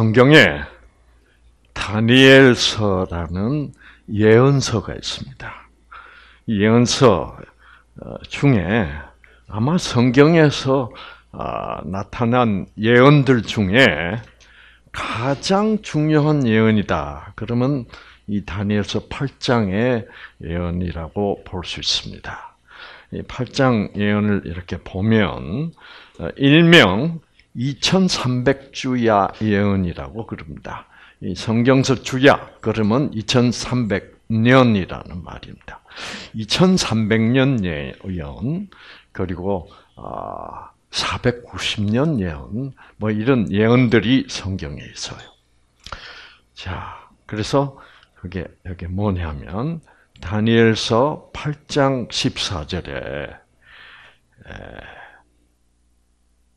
성경에 다니엘서라는 예언서가 있습니다. 예언서 어, 중에 아마 성경에서 아, 나타난 예언들 중에 가장 중요한 예언이다. 그러면 이 다니엘서 8장의 예언이라고 볼 수 있습니다. 이 8장 예언을 이렇게 보면 어, 일명 2,300주야 예언이라고 그럽니다. 이 성경서 주야 그러면 2,300년이라는 말입니다. 2,300년 예, 예언 그리고 490년 아, 예언 뭐 이런 예언들이 성경에 있어요. 자, 그래서 그게 여기 뭐냐면 다니엘서 8장 14절에 에,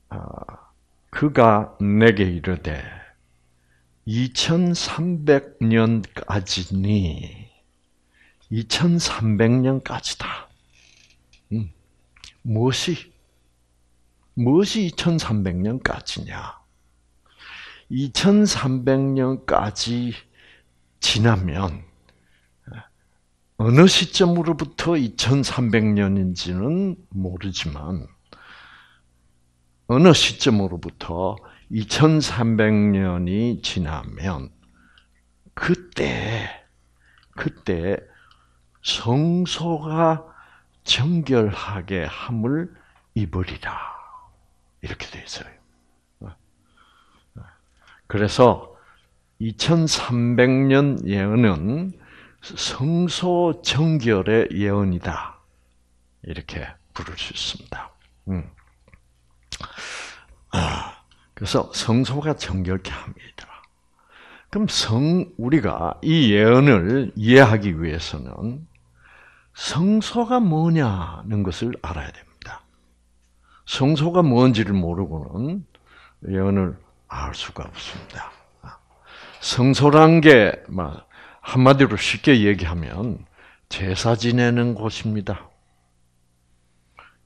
아, 그가 내게 이르되 2300년까지니 2300년까지다. 음. 무엇이 무엇이 2300년까지냐? 2300년까지 지나면 어느 시점으로부터 2300년인지는 모르지만 어느 시점으로부터 2300년이 지나면 그때 그때 성소가 정결하게 함을 입으리라 이렇게 돼 있어요. 그래서 2300년 예언은 성소 정결의 예언이다 이렇게 부를 수 있습니다. 음. 아, 그래서 성소가 정결케 합니다. 그럼 성 우리가 이 예언을 이해하기 위해서는 성소가 뭐냐는 것을 알아야 됩니다. 성소가 뭔지를 모르고는 예언을 알 수가 없습니다. 성소란 게 한마디로 쉽게 얘기하면 제사 지내는 곳입니다.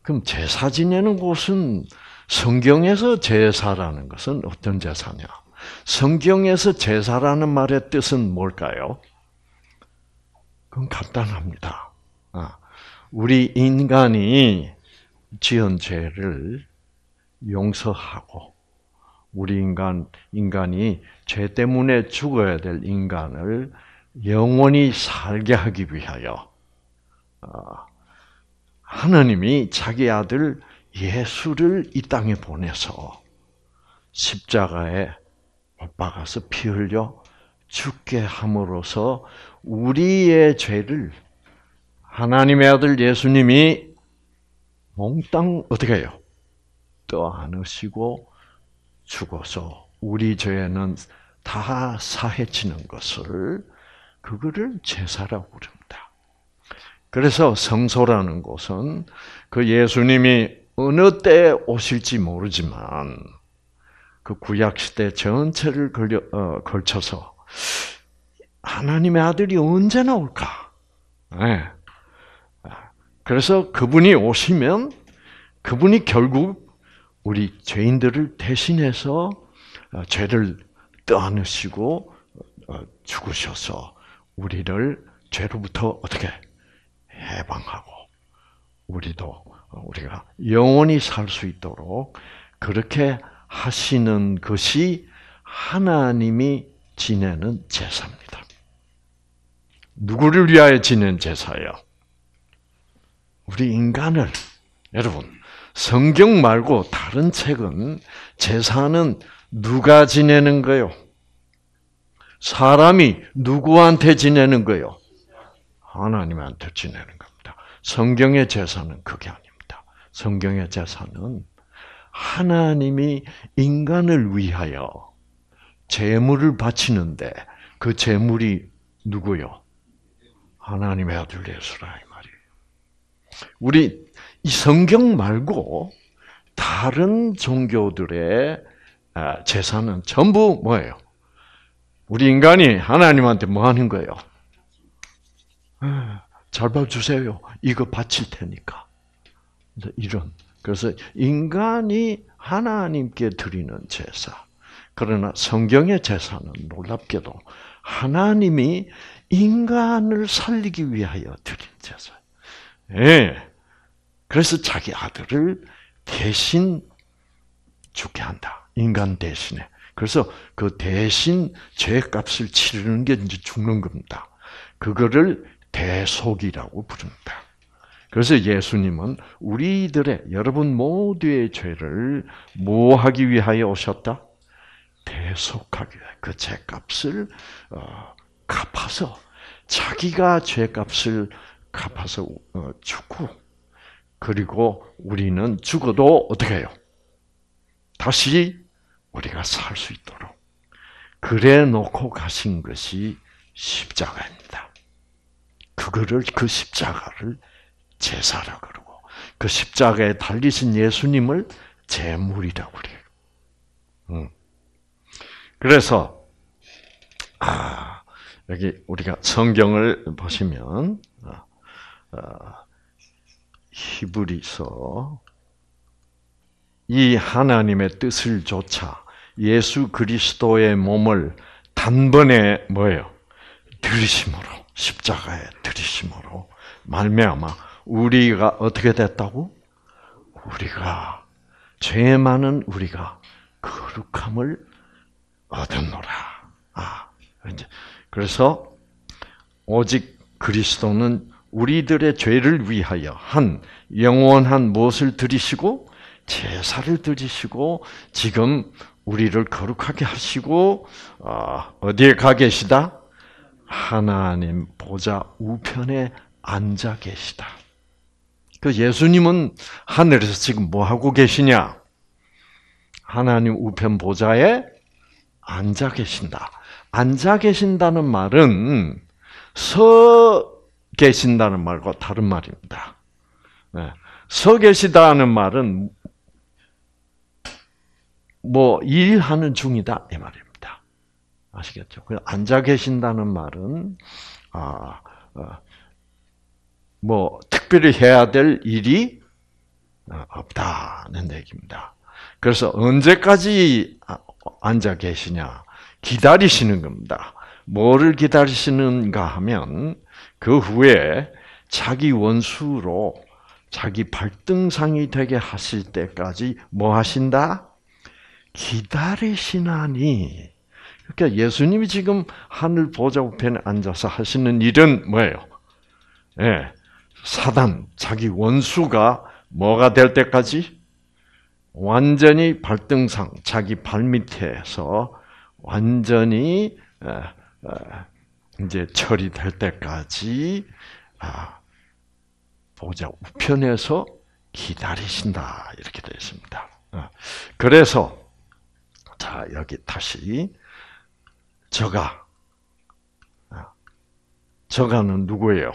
그럼 제사 지내는 곳은 성경에서 제사라는 것은 어떤 제사냐? 성경에서 제사라는 말의 뜻은 뭘까요? 그건 간단합니다. 아, 우리 인간이 지은 죄를 용서하고 우리 인간 인간이 죄 때문에 죽어야 될 인간을 영원히 살게 하기 위하여 아, 하나님이 자기 아들 예수를 이 땅에 보내서 십자가에 못 박아서 피 흘려 죽게 함으로써 우리의 죄를 하나님의 아들 예수님이 몽땅 어떻게 해요? 떠안으시고 죽어서 우리 죄는 다 사해지는 것을 그거를 제사라고 부릅니다. 그래서 성소라는 곳은 그 예수님이 어느 때 오실지 모르지만 그 구약 시대 전체를 걸려, 어, 걸쳐서 하나님의 아들이 언제 나올까? 네. 그래서 그분이 오시면 그분이 결국 우리 죄인들을 대신해서 어, 죄를 떠안으시고 어, 죽으셔서 우리를 죄로부터 어떻게 해방하고 우리도 어, 우리가 영원히 살 수 있도록 그렇게 하시는 것이 하나님이 지내는 제사입니다. 누구를 위하여 지낸 제사예요? 우리 인간을. 여러분, 성경 말고 다른 책은 제사는 누가 지내는 거요? 사람이 누구한테 지내는 거요? 하나님한테 지내는 겁니다. 성경의 제사는 그게 아니에요. 성경의 제사는 하나님이 인간을 위하여 제물을 바치는데 그 제물이 누구요? 하나님의 아들 예수라 이 말이에요. 우리 이 성경 말고 다른 종교들의 아, 제사는 전부 뭐예요? 우리 인간이 하나님한테 뭐 하는 거예요? 아, 잘 봐주세요. 이거 바칠 테니까. 이런. 그래서 인간이 하나님께 드리는 제사. 그러나 성경의 제사는 놀랍게도 하나님이 인간을 살리기 위하여 드린 제사. 예. 그래서 자기 아들을 대신 죽게 한다. 인간 대신에. 그래서 그 대신 죄값을 치르는 게 이제 죽는 겁니다. 그거를 대속이라고 부릅니다. 그래서 예수님은 우리들의 여러분 모두의 죄를 뭐하기 위하여 오셨다? 대속하기 위해 그 죄값을 어, 갚아서 자기가 죄값을 갚아서 죽고 어, 그리고 우리는 죽어도 어떻게 해요? 다시 우리가 살 수 있도록 그래 놓고 가신 것이 십자가입니다. 그거를 그 십자가를 제사라 그러고 그 십자가에 달리신 예수님을 제물이라고 그래요. 음. 그래서 아, 여기 우리가 성경을 보시면 아, 아, 히브리서 이 하나님의 뜻을 조차 예수 그리스도의 몸을 단번에 뭐예요? 들이심으로 십자가에 들이심으로 말미암아 우리가 어떻게 됐다고? 우리가 죄 많은 우리가 거룩함을 얻었노라. 아, 이제 그래서 오직 그리스도는 우리들의 죄를 위하여 한 영원한 무엇을 드리시고 제사를 드리시고 지금 우리를 거룩하게 하시고 어, 어디에 가 계시다? 하나님 보좌 우편에 앉아 계시다. 그 예수님은 하늘에서 지금 뭐 하고 계시냐? 하나님 우편 보좌에 앉아 계신다. 앉아 계신다는 말은 서 계신다는 말과 다른 말입니다. 네. 서 계시다는 말은 뭐 일하는 중이다 이 말입니다. 아시겠죠? 그 앉아 계신다는 말은 아, 아뭐 특별히 해야 될 일이 없다는 얘기입니다. 그래서 언제까지 아, 앉아 계시냐? 기다리시는 겁니다. 뭐를 기다리시는가 하면 그 후에 자기 원수로 자기 발등상이 되게 하실 때까지 뭐 하신다? 기다리시나니. 그러니까 예수님이 지금 하늘 보좌우편에 앉아서 하시는 일은 뭐예요? 예. 네. 사단, 자기 원수가 뭐가 될 때까지 완전히 발등상, 자기 발밑에서 완전히 이제 처리될 때까지 아, 보자 우편에서 기다리신다 이렇게 되어 있습니다. 어, 그래서 자 여기 다시 저가 아, 저가는 누구예요?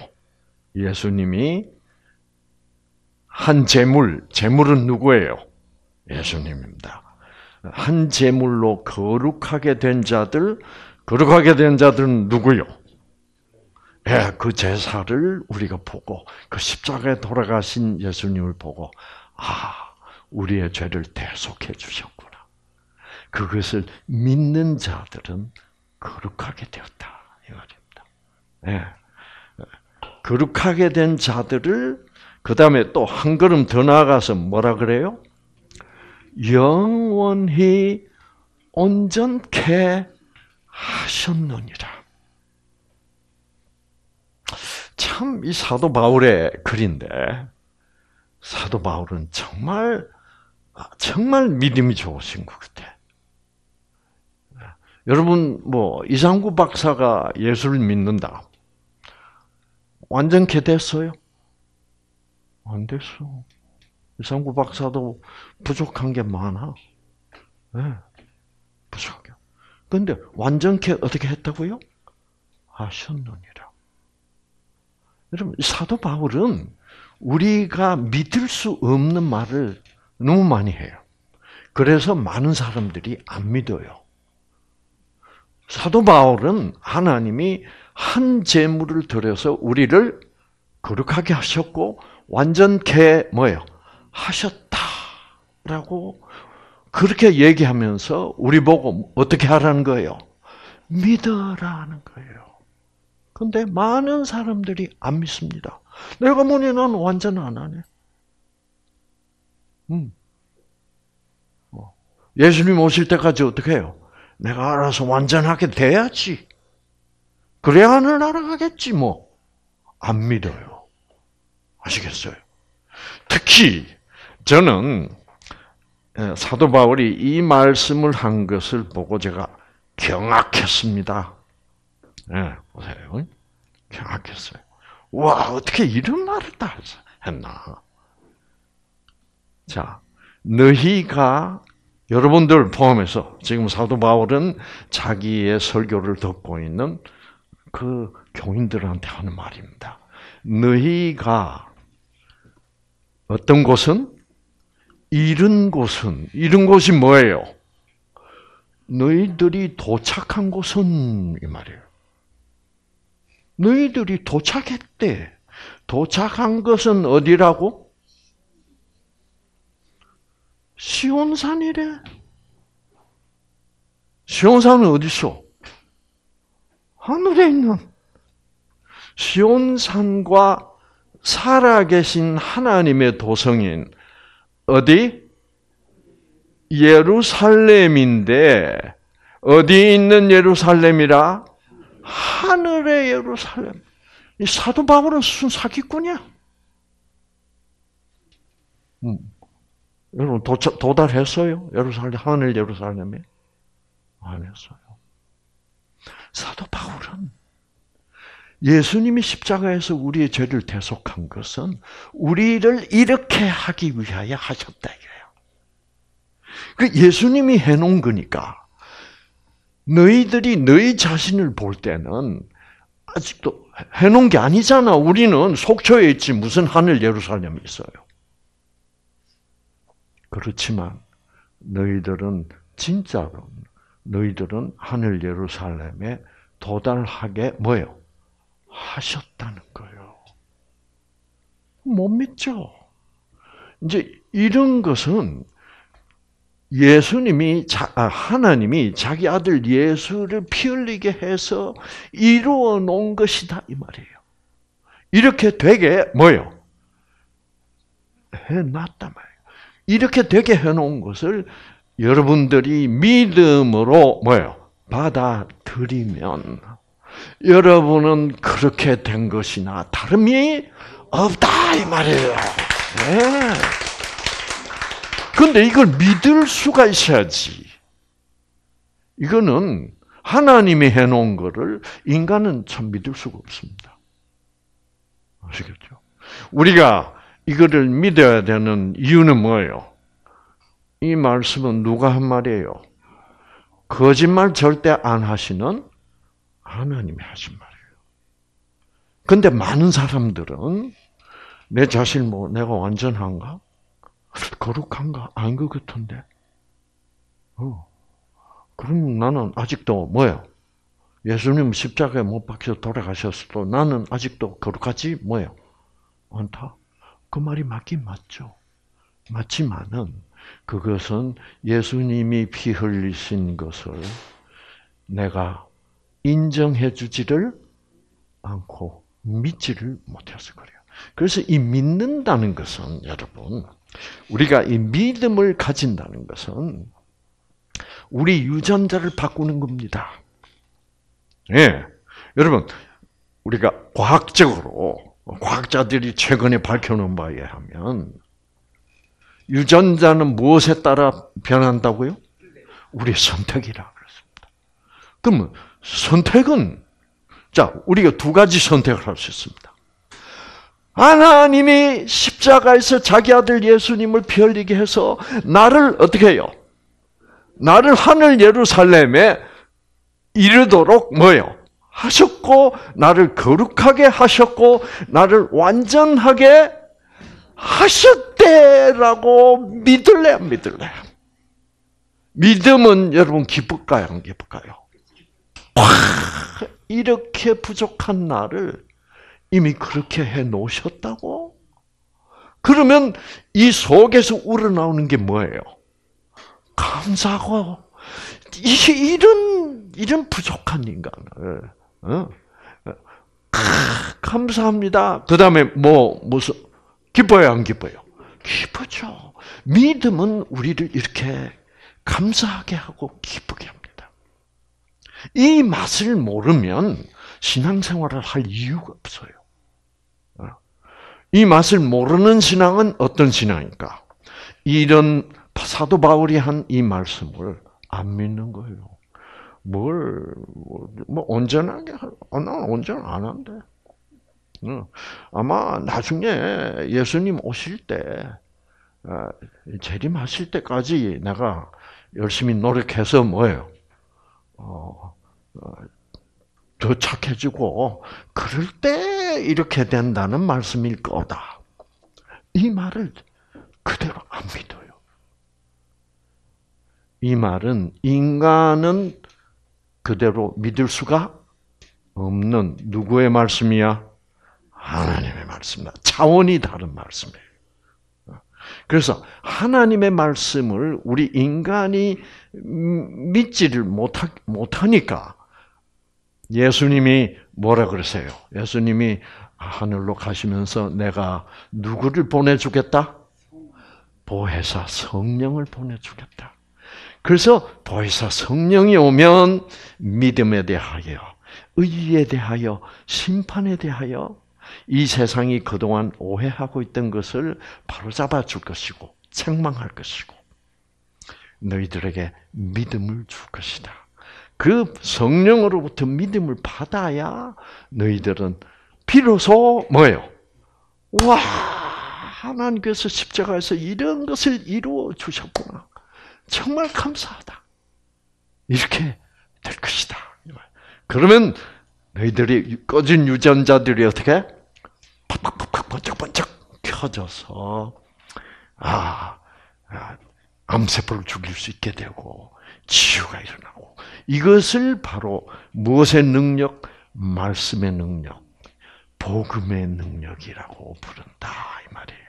예수님이 한제물 재물은 누구예요? 예수님입니다. 한 재물로 거룩하게 된 자들, 거룩하게 된 자들은 누구요? 예, 그 제사를 우리가 보고 그 십자가에 돌아가신 예수님을 보고 아, 우리의 죄를 대속해 주셨구나. 그것을 믿는 자들은 거룩하게 되었다 이 말입니다. 예. 거룩하게 된 자들을 그 다음에 또 한 걸음 더 나아가서 뭐라 그래요? 영원히 온전케 하셨느니라. 참 이 사도 바울의 글인데 사도 바울은 정말 아, 정말 믿음이 좋으신 것 같아. 여러분 뭐 이상구 박사가 예수를 믿는다. 완전케 됐어요? 안 됐어. 이상구 박사도 부족한 게 많아. 네, 부족해. 근데 완전케 어떻게 했다고요? 하셨느니라. 여러분, 사도 바울은 우리가 믿을 수 없는 말을 너무 많이 해요. 그래서 많은 사람들이 안 믿어요. 사도 바울은 하나님이 한 제물을 들여서 우리를 거룩하게 하셨고 완전케 뭐예요? 하셨다라고 그렇게 얘기하면서 우리 보고 어떻게 하라는 거예요? 믿으라는 거예요. 근데 많은 사람들이 안 믿습니다. 내가 뭐니 난 완전 안 하네. 음. 뭐, 예수님 오실 때까지 어떻게 해요? 내가 알아서 완전하게 돼야지. 그래야 하늘 나아 가겠지 뭐. 안 믿어요. 아시겠어요? 특히 저는 사도 바울이 이 말씀을 한 것을 보고 제가 경악했습니다. 네, 보세요. 경악했어요. 와, 어떻게 이런 말을 다 했나. 자, 너희가 여러분들 포함해서 지금 사도 바울은 자기의 설교를 듣고 있는 그 교인들한테 하는 말입니다. 너희가 어떤 곳은 이른 곳은 이른 곳이 뭐예요? 너희들이 도착한 곳은 이 말이에요. 너희들이 도착했대. 도착한 것은 어디라고? 시온산이래. 시온산은 어디 있어? 하늘에 있는 시온산과 살아계신 하나님의 도성인 어디? 예루살렘인데 어디 있는 예루살렘이라? 하늘의 예루살렘. 이 사도 바울은 순사기꾼이야. 음. 여러분 도 도달했어요? 예루살렘 하늘 예루살렘에 안 했어요. 사도 바울은 예수님이 십자가에서 우리의 죄를 대속한 것은 우리를 이렇게 하기 위하여 하셨다 이거예요. 그 예수님이 해놓은 거니까 너희들이 너희 자신을 볼 때는 아직도 해놓은 게 아니잖아. 우리는 속초에 있지 무슨 하늘 예루살렘이 있어요. 그렇지만 너희들은 진짜로 너희들은 하늘 예루살렘에 도달하게 뭐요? 하셨다는 거예요. 못 믿죠. 이제 이런 것은 예수님이 아, 하나님이 자기 아들 예수를 피 흘리게 해서 이루어 놓은 것이다 이 말이에요. 이렇게 되게 뭐요? 해놨단 말이에요. 이렇게 되게 해놓은 것을 여러분들이 믿음으로 뭐요 받아들이면 여러분은 그렇게 된 것이나 다름이 없다 이 말이에요. 네. 근데 이걸 믿을 수가 있어야지. 이거는 하나님이 해놓은 거를 인간은 참 믿을 수가 없습니다. 아시겠죠? 우리가 이거를 믿어야 되는 이유는 뭐예요? 이 말씀은 누가 한 말이에요? 거짓말 절대 안 하시는 하나님이 하신 말이에요. 근데 많은 사람들은 내 자신 뭐 내가 완전한가? 거룩한가? 아것 같은데. 어. 그럼 나는 아직도 뭐예요? 예수님 십자가에 못 박혀 돌아가셨어도 나는 아직도 거룩하지 뭐예요? 않다. 그 말이 맞긴 맞죠. 맞지만은 그것은 예수님이 피 흘리신 것을 내가 인정해 주지를 않고 믿지를 못해서 그래요. 그래서 이 믿는다는 것은 여러분, 우리가 이 믿음을 가진다는 것은 우리 유전자를 바꾸는 겁니다. 예. 여러분, 우리가 과학적으로 과학자들이 최근에 밝혀놓은 바에 하면 유전자는 무엇에 따라 변한다고요? 우리의 선택이라 그랬습니다. 그러면 선택은 자 우리가 두 가지 선택을 할 수 있습니다. 하나님이 십자가에서 자기 아들 예수님을 피 흘리게 해서 나를 어떻게 해요? 나를 하늘 예루살렘에 이르도록 뭐요? 하셨고 나를 거룩하게 하셨고 나를 완전하게 하셨대라고 믿을래요, 믿을래요? 믿음은 여러분 기쁠까요, 안 기쁠까요? 와, 이렇게 부족한 나를 이미 그렇게 해 놓으셨다고? 그러면 이 속에서 우러나오는 게 뭐예요? 감사하고 이, 이런 이런 부족한 인간을 어? 아, 감사합니다. 그 다음에 뭐 무슨 기뻐요, 안 기뻐요? 기쁘죠. 믿음은 우리를 이렇게 감사하게 하고 기쁘게 합니다. 이 맛을 모르면 신앙생활을 할 이유가 없어요. 이 맛을 모르는 신앙은 어떤 신앙일까? 이런 사도 바울이 한 이 말씀을 안 믿는 거예요. 뭘, 뭐, 뭐 온전하게, 어, 난 온전 안 한대. 것은 아마 나중에 예수님 오실 때 어, 재림하실 때까지 내가 열심히 노력해서 뭐예요? 어, 더 어, 착해지고 그럴 때 이렇게 된다는 말씀일 거다. 이 말을 그대로 안 믿어요. 이 말은 인간은 그대로 믿을 수가 없는 누구의 말씀이야? 하나님의 말씀이다. 차원이 다른 말씀이에요. 그래서 하나님의 말씀을 우리 인간이 믿지를 못하, 못하니까 예수님이 뭐라 그러세요? 예수님이 하늘로 가시면서 내가 누구를 보내주겠다? 보혜사 성령을 보내주겠다. 그래서 보혜사 성령이 오면 믿음에 대하여, 의에 대하여, 심판에 대하여 이 세상이 그동안 오해하고 있던 것을 바로잡아 줄 것이고 책망할 것이고 너희들에게 믿음을 줄 것이다. 그 성령으로부터 믿음을 받아야 너희들은 비로소 뭐예요? 와 하나님께서 십자가에서 이런 것을 이루어 주셨구나. 정말 감사하다. 이렇게 될 것이다. 그러면 너희들이 꺼진 유전자들이 어떻게 팍팍팍팍 번쩍번쩍 켜져서 아, 아, 암세포를 죽일 수 있게 되고 치유가 일어나고 이것을 바로 무엇의 능력? 말씀의 능력, 복음의 능력이라고 부른다 이 말이에요.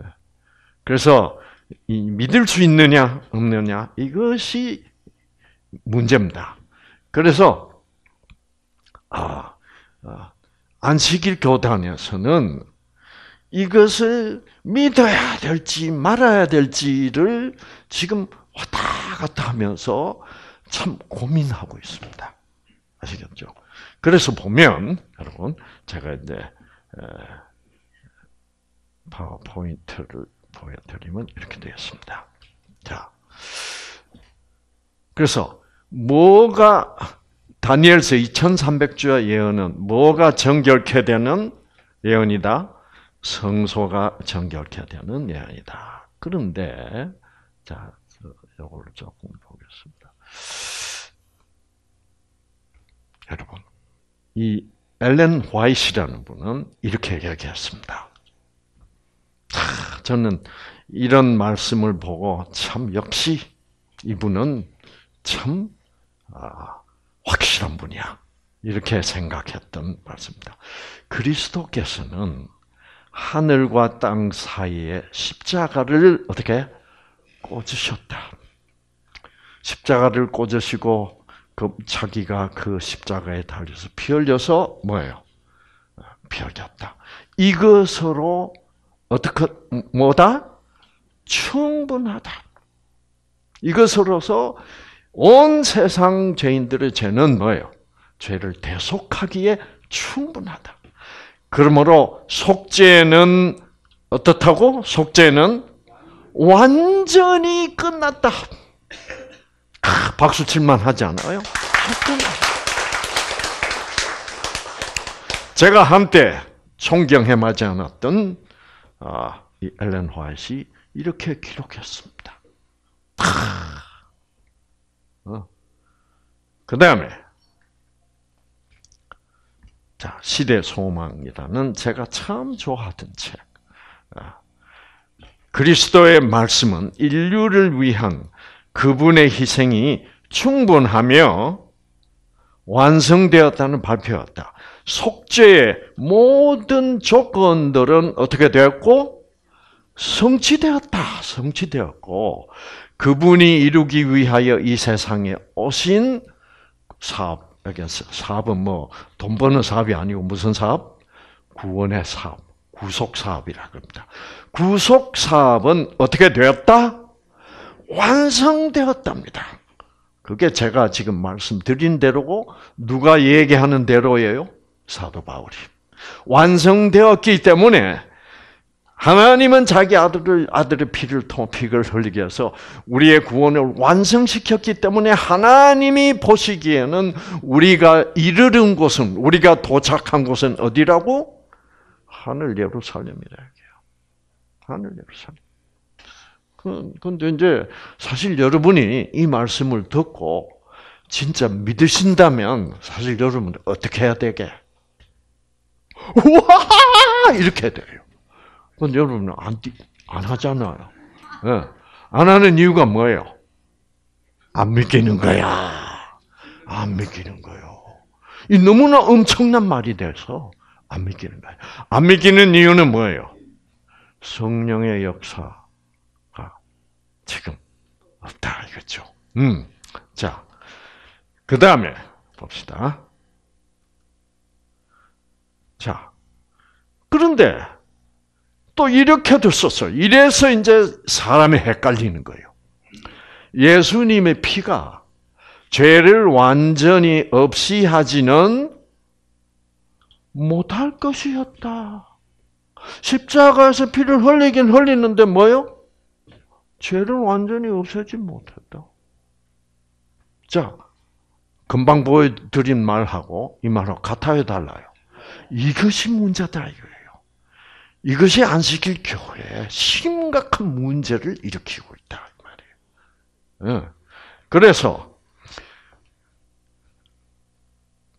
예. 그래서 믿을 수 있느냐 없느냐 이것이 문제입니다. 그래서 아, 아 안식일 교단에서는 이것을 믿어야 될지 말아야 될지를 지금 왔다 갔다 하면서 참 고민하고 있습니다. 아시겠죠? 그래서 보면 여러분 제가 이제 파워포인트를 보여드리면 이렇게 되었습니다. 자, 그래서 뭐가 다니엘서 2300주와 예언은 뭐가 정결케 되는 예언이다? 성소가 정결케 되는 예언이다. 그런데 자, 이걸 조금 보겠습니다. 여러분, 이 엘렌 화이트라는 분은 이렇게 얘기했습니다. 하, 저는 이런 말씀을 보고 참 역시 이분은 참 아, 확실한 분이야. 이렇게 생각했던 말씀입니다. 그리스도께서는 하늘과 땅 사이에 십자가를 어떻게 꽂으셨다. 십자가를 꽂으시고 그 자기가 그 십자가에 달려서 피 흘려서 뭐예요? 피 흘렸다. 이것으로 어떻게 뭐다? 충분하다. 이것으로서 온 세상 죄인들의 죄는 뭐예요? 죄를 대속하기에 충분하다. 그러므로 속죄는 어떻다고? 속죄는 완전히 끝났다. 아, 박수 칠만 하지 않아요? 제가 한때 존경해 마지 않았던 아, 이 화이트 이렇게 기록했습니다. 아, 어. 그 다음에 자 시대 소망이라는 제가 참 좋아하던 책. 아, 그리스도의 말씀은 인류를 위한 그분의 희생이 충분하며 완성되었다는 발표였다. 속죄의 모든 조건들은 어떻게 되었고? 성취되었다. 성취되었고, 그분이 이루기 위하여 이 세상에 오신 사업. 사업은 뭐 돈 버는 사업이 아니고 무슨 사업? 구원의 사업, 구속 사업이라 그럽니다. 구속 사업은 어떻게 되었다? 완성되었답니다. 그게 제가 지금 말씀드린 대로고 누가 얘기하는 대로예요? 사도 바울이. 완성되었기 때문에 하나님은 자기 아들을 아들의 피를 통 피를 흘리게 해서 우리의 구원을 완성시켰기 때문에 하나님이 보시기에는 우리가 이르른 곳은 우리가 도착한 곳은 어디라고 하늘 예루살렘이라고요. 하늘 예루살렘. 그런데 이제 사실 여러분이 이 말씀을 듣고 진짜 믿으신다면 사실 여러분 어떻게 해야 되게? 와 이렇게 돼요. 근데 여러분 안, 안 하잖아요. 네. 안 하는 이유가 뭐예요? 안 믿기는 거야. 안 믿기는 거예요. 이 너무나 엄청난 말이 돼서 안 믿기는 거예요. 안 믿기는 이유는 뭐예요? 성령의 역사가 지금 없다 이거죠. 음, 자, 그 다음에 봅시다. 자, 그런데 또 이렇게도 썼어요. 이래서 이제 사람이 헷갈리는 거예요. 예수님의 피가 죄를 완전히 없이 하지는 못할 것이었다. 십자가에서 피를 흘리긴 흘리는데 뭐요? 죄를 완전히 없애지 못했다. 자, 금방 보여드린 말하고 이 말하고 같아요, 달라요? 이것이 문제다, 이거 이것이 안식일 교회 에 심각한 문제를 일으키고 있다 말이에요. 예. 그래서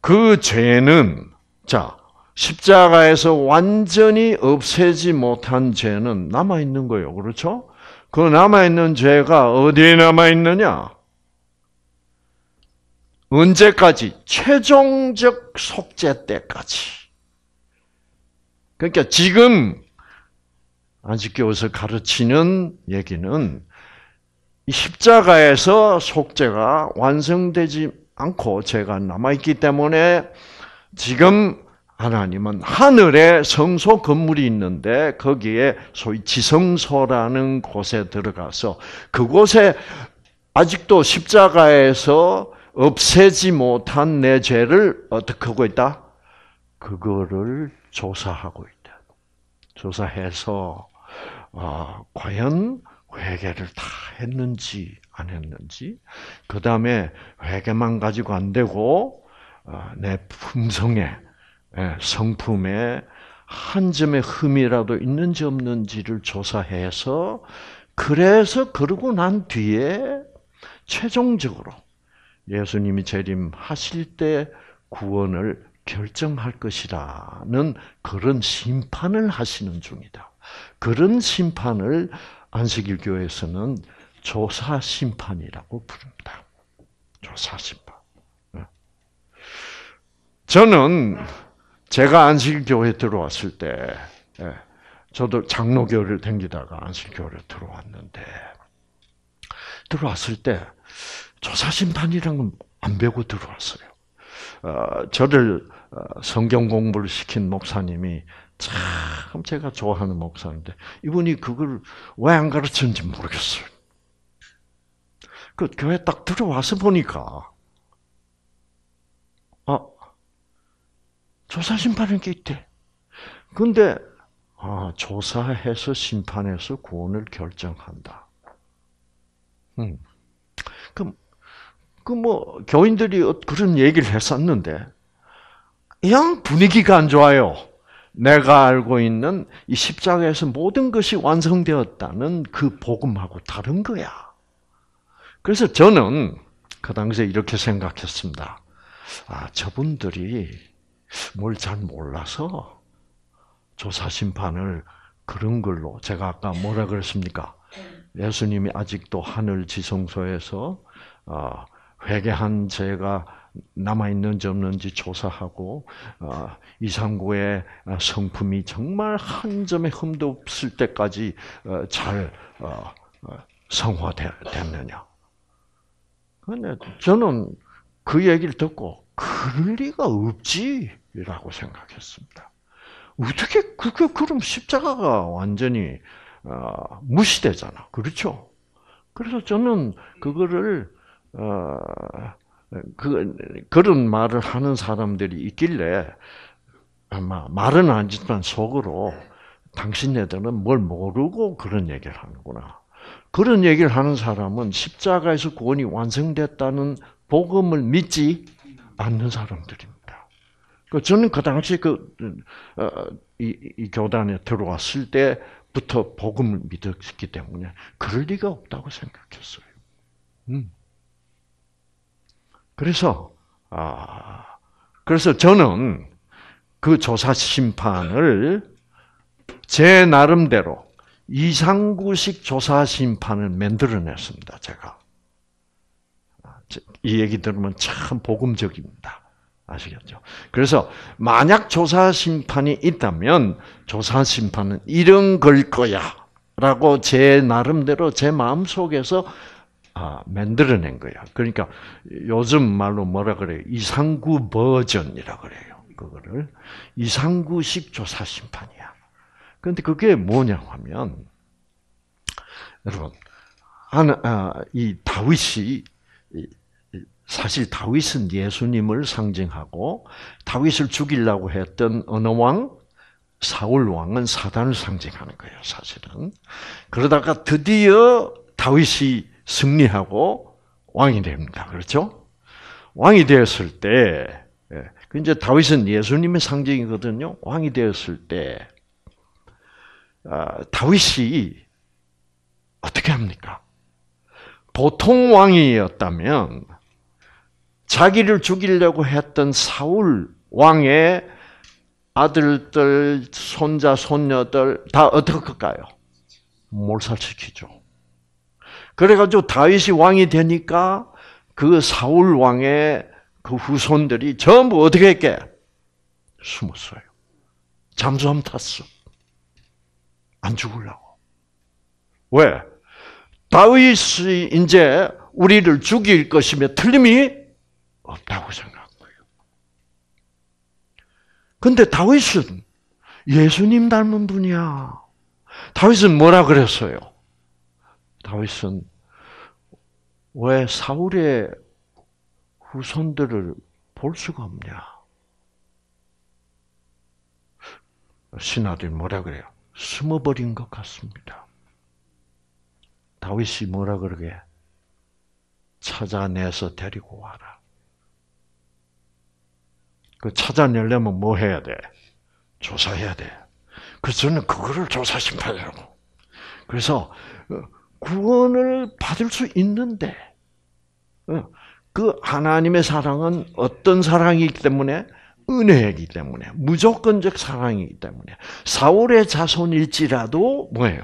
그 죄는 자 십자가에서 완전히 없애지 못한 죄는 남아 있는 거예요. 그렇죠? 그 남아 있는 죄가 어디에 남아 있느냐? 언제까지? 최종적 속죄 때까지. 그러니까 지금 안식교에서 가르치는 얘기는 이 십자가에서 속죄가 완성되지 않고 죄가 남아있기 때문에 지금 하나님은 하늘에 성소 건물이 있는데 거기에 소위 지성소라는 곳에 들어가서 그곳에 아직도 십자가에서 없애지 못한 내 죄를 어떻게 하고 있다? 그거를 조사하고 있다. 조사해서 어, 과연 회개를 다 했는지 안 했는지 그 다음에 회개만 가지고 안 되고 어, 내 품성에 예, 성품에 한 점의 흠이라도 있는지 없는지를 조사해서 그래서 그러고 난 뒤에 최종적으로 예수님이 재림하실 때 구원을 결정할 것이라는 그런 심판을 하시는 중이다. 그런 심판을 안식일 교회에서는 조사 심판이라고 부릅니다. 조사 심판. 네. 저는 제가 안식일 교회 들어왔을 때 예, 저도 장로교를 댕기다가 안식일 교회를 들어왔는데 들어왔을 때 조사 심판이라는 건 안배고 들어왔어요. 어, 저를 어, 성경 공부를 시킨 목사님이 참 제가 좋아하는 목사인데 이분이 그걸 왜 안 가르치는지 모르겠어요. 그 교회 딱 들어와서 보니까 아 조사 심판인 게 있대. 근데 아 조사해서 심판해서 구원을 결정한다. 음. 그럼 그뭐 교인들이 어, 그런 얘기를 했었는데 그냥 분위기가 안 좋아요. 내가 알고 있는 이 십자가에서 모든 것이 완성되었다는 그 복음하고 다른 거야. 그래서 저는 그 당시에 이렇게 생각했습니다. 아, 저분들이 뭘 잘 몰라서 조사심판을 그런 걸로 제가 아까 뭐라 그랬습니까? 예수님이 아직도 하늘 지성소에서 어, 회개한 죄가 남아있는지 없는지 조사하고 어, 이상구의 어, 성품이 정말 한 점의 흠도 없을 때까지 어, 잘 성화됐느냐. 근데 저는 그 얘기를 듣고 그럴 리가 없지라고 생각했습니다. 어떻게 그게 그럼 십자가가 완전히 무시되잖아, 그렇죠? 그래서 저는 그거를 어, 그, 그런 말을 하는 사람들이 있길래 아마 말은 안 짓만 속으로 당신네들은 뭘 모르고 그런 얘기를 하는구나. 그런 얘기를 하는 사람은 십자가에서 구원이 완성됐다는 복음을 믿지 않는 사람들입니다. 그 저는 그 당시 그, 어, 이, 이 교단에 들어왔을 때부터 복음을 믿었기 때문에 그럴 리가 없다고 생각했어요. 음. 그래서 아 그래서 저는 그 조사 심판을 제 나름대로 이상구식 조사 심판을 만들어냈습니다. 제가 아, 이 얘기 들으면 참 복음적입니다. 아시겠죠? 그래서 만약 조사 심판이 있다면 조사 심판은 이런 걸 거야라고 제 나름대로 제 마음 속에서 아, 만들어낸 거야. 그러니까 요즘 말로 뭐라 그래요? 이상구 버전이라 그래요. 그거를 이상구식 조사 심판이야. 그런데 그게 뭐냐 하면 여러분 아, 이 다윗이 사실 다윗은 예수님을 상징하고 다윗을 죽이려고 했던 어느 왕 사울 왕은 사단을 상징하는 거예요. 사실은 그러다가 드디어 다윗이 승리하고 왕이 됩니다. 그렇죠? 왕이 되었을 때, 예. 그 이제 다윗은 예수님의 상징이거든요. 왕이 되었을 때, 아, 다윗이 어떻게 합니까? 보통 왕이었다면 자기를 죽이려고 했던 사울 왕의 아들들, 손자, 손녀들 다 어떻게 할까요? 몰살시키죠. 그래가지고 다윗이 왕이 되니까 그 사울 왕의 그 후손들이 전부 어떻게 했게? 숨었어요. 잠수함 탔어. 안 죽으려고. 왜? 다윗이 이제 우리를 죽일 것이며 틀림이 없다고 생각한 거예요. 근데 다윗은 예수님 닮은 분이야. 다윗은 뭐라 그랬어요? 다윗은 왜 사울의 후손들을 볼 수가 없냐? 신하들이 뭐라 그래요? 숨어버린 것 같습니다. 다윗이 뭐라 그러게? 찾아내서 데리고 와라. 그 찾아내려면 뭐 해야 돼? 조사해야 돼. 그래서 저는 그거를 조사심판이라고. 그래서 구원을 받을 수 있는데 어, 그 하나님의 사랑은 어떤 사랑이기 때문에 은혜이기 때문에 무조건적 사랑이기 때문에 사울의 자손일지라도 뭐예요?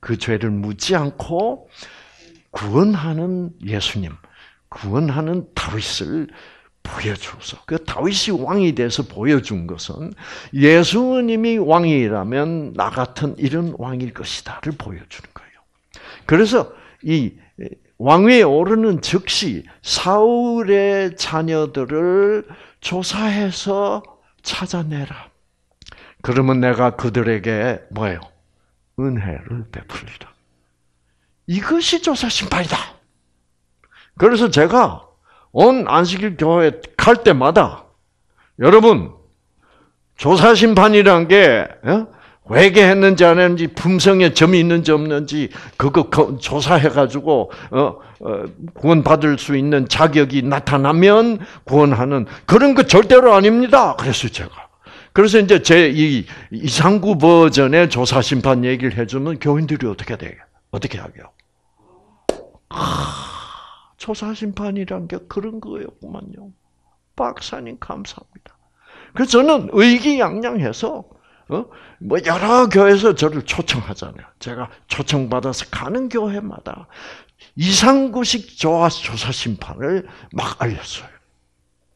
그 죄를 묻지 않고 구원하는 예수님, 구원하는 다윗을 보여줘서 그 다윗이 왕이 돼서 보여준 것은 예수님이 왕이라면 나 같은 이런 왕일 것이다를 보여주는. 그래서 이 왕위에 오르는 즉시 사울의 자녀들을 조사해서 찾아내라. 그러면 내가 그들에게 뭐예요? 은혜를 베풀리라. 이것이 조사 심판이다. 그래서 제가 온 안식일 교회 갈 때마다 여러분 조사 심판이란 게 예? 회개했는지 안 했는지 품성에 점이 있는지 없는지 그거 조사해 가지고 어, 어, 구원받을 수 있는 자격이 나타나면 구원하는 그런 거 절대로 아닙니다. 그래서 제가 그래서 이제 제 이 이상구 버전의 조사 심판 얘기를 해주면 교인들이 어떻게 돼? 어떻게 하게요? 조사 심판이란 게 그런 거였구만요. 박사님 감사합니다. 그래서 저는 의기양양해서 어? 뭐 여러 교회에서 저를 초청하잖아요. 제가 초청받아서 가는 교회마다 이상구식 조화 조사 심판을 막 알렸어요.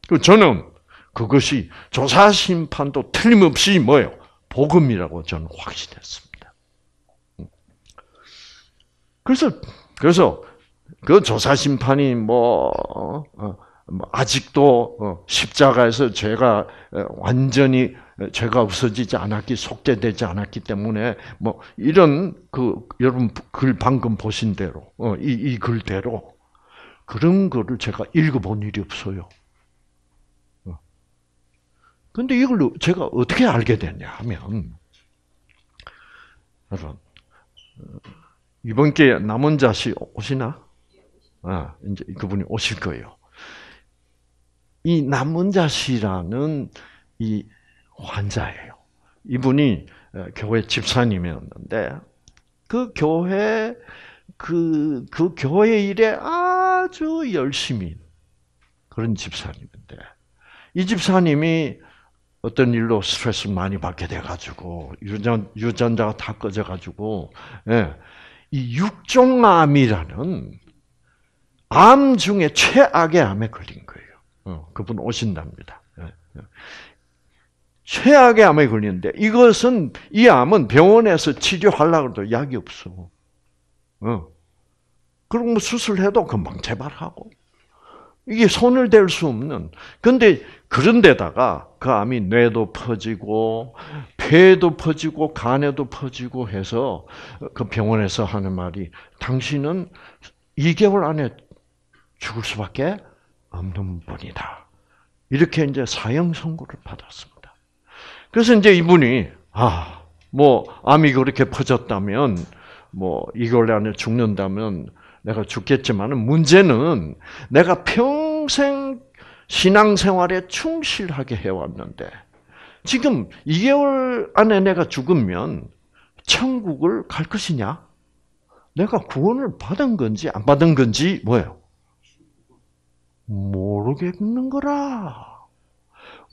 그 저는 그것이 조사 심판도 틀림없이 뭐예요? 복음이라고 저는 확신했습니다. 그래서 그래서 그 조사 심판이 뭐 어, 아직도 어, 십자가에서 죄가 어, 완전히 죄가 없어지지 않았기 속죄되지 않았기 때문에 뭐 이런 그 여러분 글 방금 보신 대로 이이 어, 글대로 그런 거를 제가 읽어본 일이 없어요. 근데 이걸 제가 어떻게 알게 됐냐 하면 여러분 이번 기회에 남은 자씨 오시나? 아 이제 그분이 오실 거예요. 이 남문자 씨라는 이 환자예요. 이분이 어, 교회 집사님이었는데 그 교회 그그 그 교회 일에 아주 열심히 그런 집사님인데 이 집사님이 어떤 일로 스트레스 많이 받게 돼가지고 유전 유전자가 다 꺼져가지고 예, 이 육종암이라는 암 중에 최악의 암에 걸린 거예요. 어, 그분 오신답니다. 예, 예. 최악의 암에 걸리는데 이것은 이 암은 병원에서 치료하려고 해도 약이 없어. 어. 그리 뭐 수술해도 금방 재발하고 이게 손을 댈 수 없는. 근데 그런데다가 그 암이 뇌도 퍼지고 폐도 퍼지고 간에도 퍼지고 해서 그 병원에서 하는 말이 당신은 2개월 안에 죽을 수밖에 없는 분이다. 이렇게 이제 사형 선고를 받았습니다. 그래서 이제 이분이 아, 뭐 암이 그렇게 퍼졌다면 뭐 이걸 안에 죽는다면 내가 죽겠지만 문제는 내가 평생 신앙생활에 충실하게 해왔는데 지금 2개월 안에 내가 죽으면 천국을 갈 것이냐? 내가 구원을 받은 건지 안 받은 건지 뭐예요? 모르겠는 거라.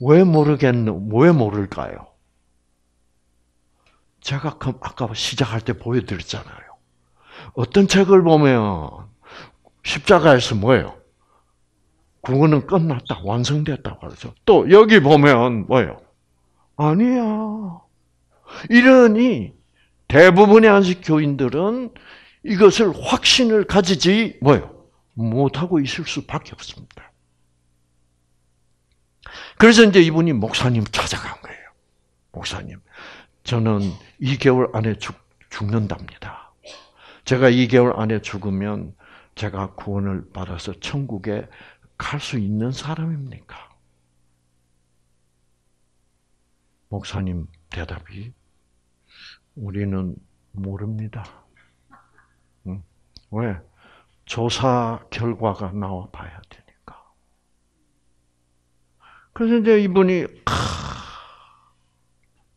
왜 모르겠는, 왜 모를까요? 제가 그 아까 시작할 때 보여드렸잖아요. 어떤 책을 보면 십자가에서 뭐예요? 구원은 끝났다, 완성됐다고 하죠. 또 여기 보면 뭐예요? 아니야. 이러니 대부분의 안식 교인들은 이것을 확신을 가지지 뭐예요? 못하고 있을 수밖에 없습니다. 그래서 이제 이분이 목사님 찾아간 거예요. 목사님, 저는 2개월 안에 죽, 죽는답니다. 제가 2개월 안에 죽으면 제가 구원을 받아서 천국에 갈 수 있는 사람입니까? 목사님 대답이 우리는 모릅니다. 응? 왜? 조사 결과가 나와 봐야 되니까. 그래서 이제 이분이, 아,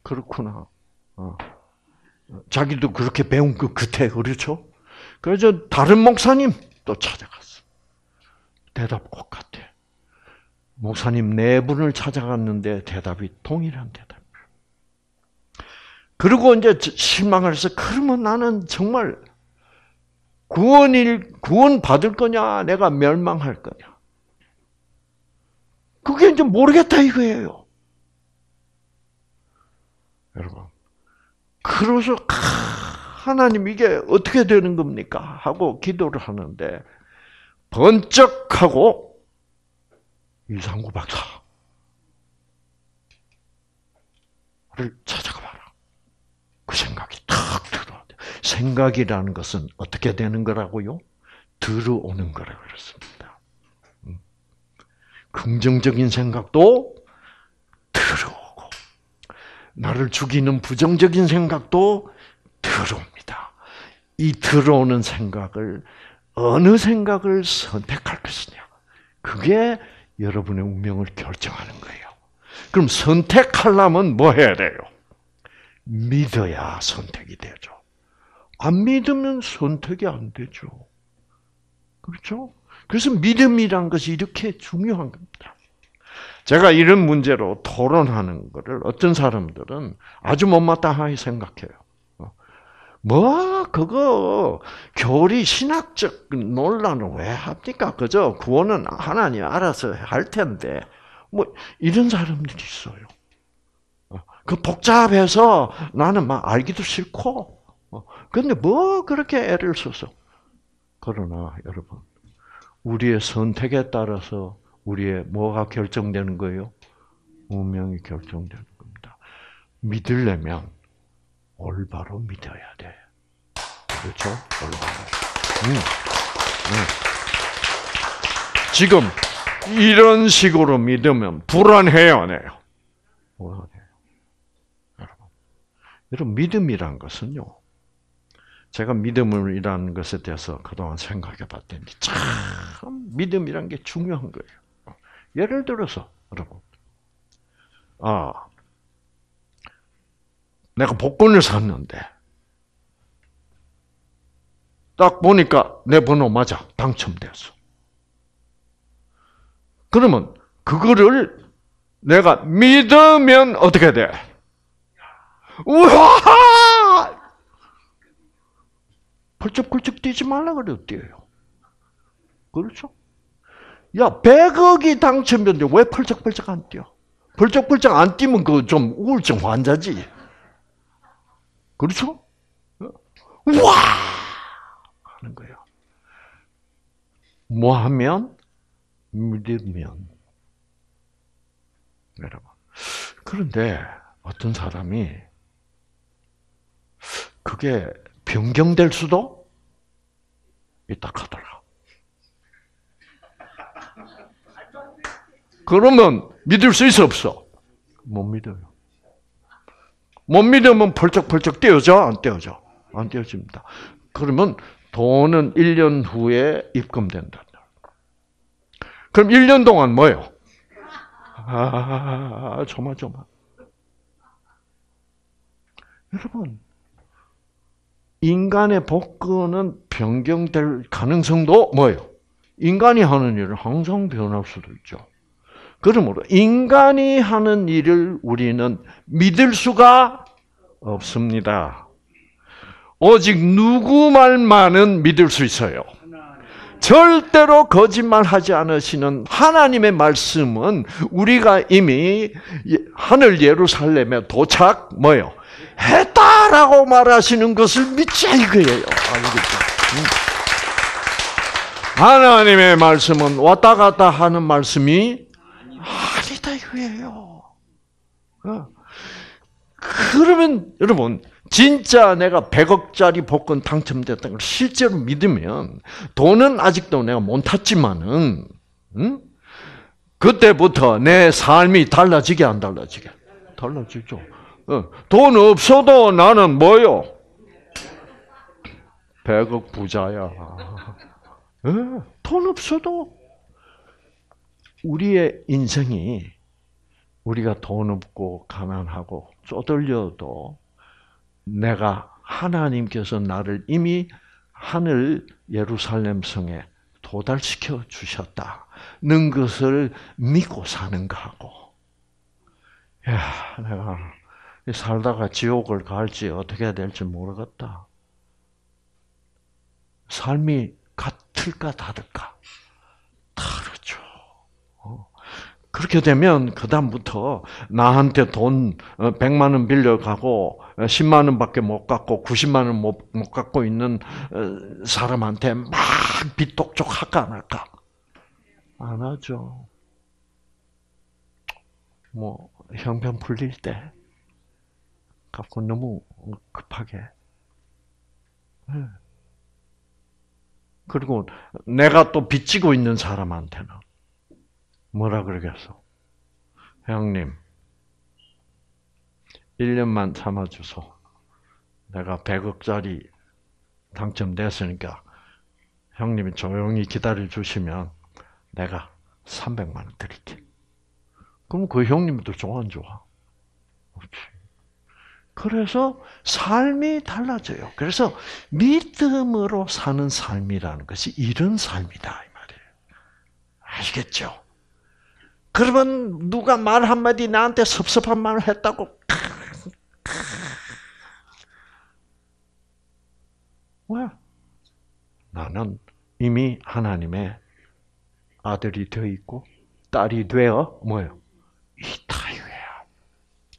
그렇구나. 어. 자기도 그렇게 배운 것 그 같아. 그렇죠? 그래서 다른 목사님 또 찾아갔어. 대답 똑같아. 목사님 네 분을 찾아갔는데 대답이 동일한 대답. 그리고 이제 실망을 해서 그러면 나는 정말 구원일 구원 받을 거냐, 내가 멸망할 거냐. 그게 이제 모르겠다 이거예요. 여러분, 그래서 아, 하나님 이게 어떻게 되는 겁니까? 하고 기도를 하는데 번쩍하고 이상구 박사를 찾아가 봐라. 그 생각. 생각이라는 것은 어떻게 되는 거라고요? 들어오는 거라고 그랬습니다. 음. 긍정적인 생각도 들어오고, 나를 죽이는 부정적인 생각도 들어옵니다. 이 들어오는 생각을, 어느 생각을 선택할 것이냐. 그게 여러분의 운명을 결정하는 거예요. 그럼 선택하려면 뭐 해야 돼요? 믿어야 선택이 되죠. 안 믿으면 선택이 안 되죠. 그렇죠? 그래서 믿음이란 것이 이렇게 중요한 겁니다. 제가 이런 문제로 토론하는 것을 어떤 사람들은 아주 못마땅하게 생각해요. 뭐 그거 교리 신학적 논란을 왜 합니까? 그죠? 구원은 하나님 알아서 할 텐데 뭐 이런 사람들이 있어요. 그 복잡해서 나는 막 알기도 싫고 근데 뭐 그렇게 애를 써서. 그러나 여러분, 우리의 선택에 따라서 우리의 뭐가 결정되는 거예요? 운명이 결정되는 겁니다. 믿으려면 올바로 믿어야 돼. 그렇죠? 올바로. 응. 응. 지금 이런 식으로 믿으면 불안해요, 안 해요? 불안해요. 여러분, 여러분 믿음이란 것은요. 제가 믿음이라는 것에 대해서 그동안 생각해 봤더니 참 믿음이란 게 중요한 거예요. 예를 들어서 여러분, 아 내가 복권을 샀는데 딱 보니까 내 번호 맞아 당첨됐어. 그러면 그거를 내가 믿으면 어떻게 돼? 우와! 펄쩍펄쩍 뛰지 말라 그래도 뛰어요. 그렇죠? 야, 100억이 당첨됐데왜 펄쩍펄쩍 안 뛰어? 펄쩍펄쩍 안 뛰면 그 좀 우울증 환자지. 그렇죠? 와! 하는 거예요. 뭐 하면? 믿으면. 여러분. 그런데 어떤 사람이 그게 변경될 수도 있다 하더라 그러면 믿을 수 있어 없어? 못 믿어요. 못 믿으면 펄쩍펄쩍 떼어져? 안 떼어져? 안 떼어집니다. 그러면 돈은 1년 후에 입금된다. 그럼 1년 동안 뭐예요? 아, 조마조마. 여러분, 인간의 복근은 변경될 가능성도 뭐예요? 인간이 하는 일은 항상 변할 수도 있죠. 그러므로 인간이 하는 일을 우리는 믿을 수가 없습니다. 오직 누구 말만은 믿을 수 있어요. 절대로 거짓말하지 않으시는 하나님의 말씀은 우리가 이미 예, 하늘 예루살렘에 도착 뭐요 했다라고 말하시는 것을 믿자 이거예요. 음. 하나님의 말씀은 왔다 갔다 하는 말씀이 아니다 이거예요. 어. 그러면 여러분 진짜 내가 100억짜리 복권 당첨됐다는 걸 실제로 믿으면 돈은 아직도 내가 못 탔지만은 응? 그때부터 내 삶이 달라지게 안 달라지게 달라지죠. 어, 돈 없어도 나는 뭐요? 100억 부자야. 어, 돈 없어도 우리의 인생이 우리가 돈 없고 가난하고 쪼들려도 내가 하나님께서 나를 이미 하늘 예루살렘 성에 도달시켜 주셨다는 것을 믿고 사는가 하고 야 내가 살다가 지옥을 갈지 어떻게 해야 될지 모르겠다. 삶이 같을까 다를까 다르죠. 그렇게 되면 그다음부터 나한테 돈 100만 어, 원 빌려가고 10만 어, 원밖에 못 갖고 90만 원못 갖고 있는 어, 사람한테 막 빚독촉 할까 안 할까? 안 하죠. 뭐 형편 풀릴 때 갖고 너무 급하게. 예. 그리고 내가 또 빚지고 있는 사람한테는 뭐라 그러겠어? 형님, 1년만 참아주소. 내가 100억짜리 당첨됐으니까 형님이 조용히 기다려 주시면 내가 300만 원 드릴게. 그럼 그 형님도 좋아 안 좋아? 그렇지. 그래서 삶이 달라져요. 그래서 믿음으로 사는 삶이라는 것이 이런 삶이다 이 말이에요. 아시겠죠? 그러면 누가 말 한마디 나한테 섭섭한 말을 했다고 왜? 나는 이미 하나님의 아들이 되어 있고 딸이 되어 뭐예요? 이 타유야.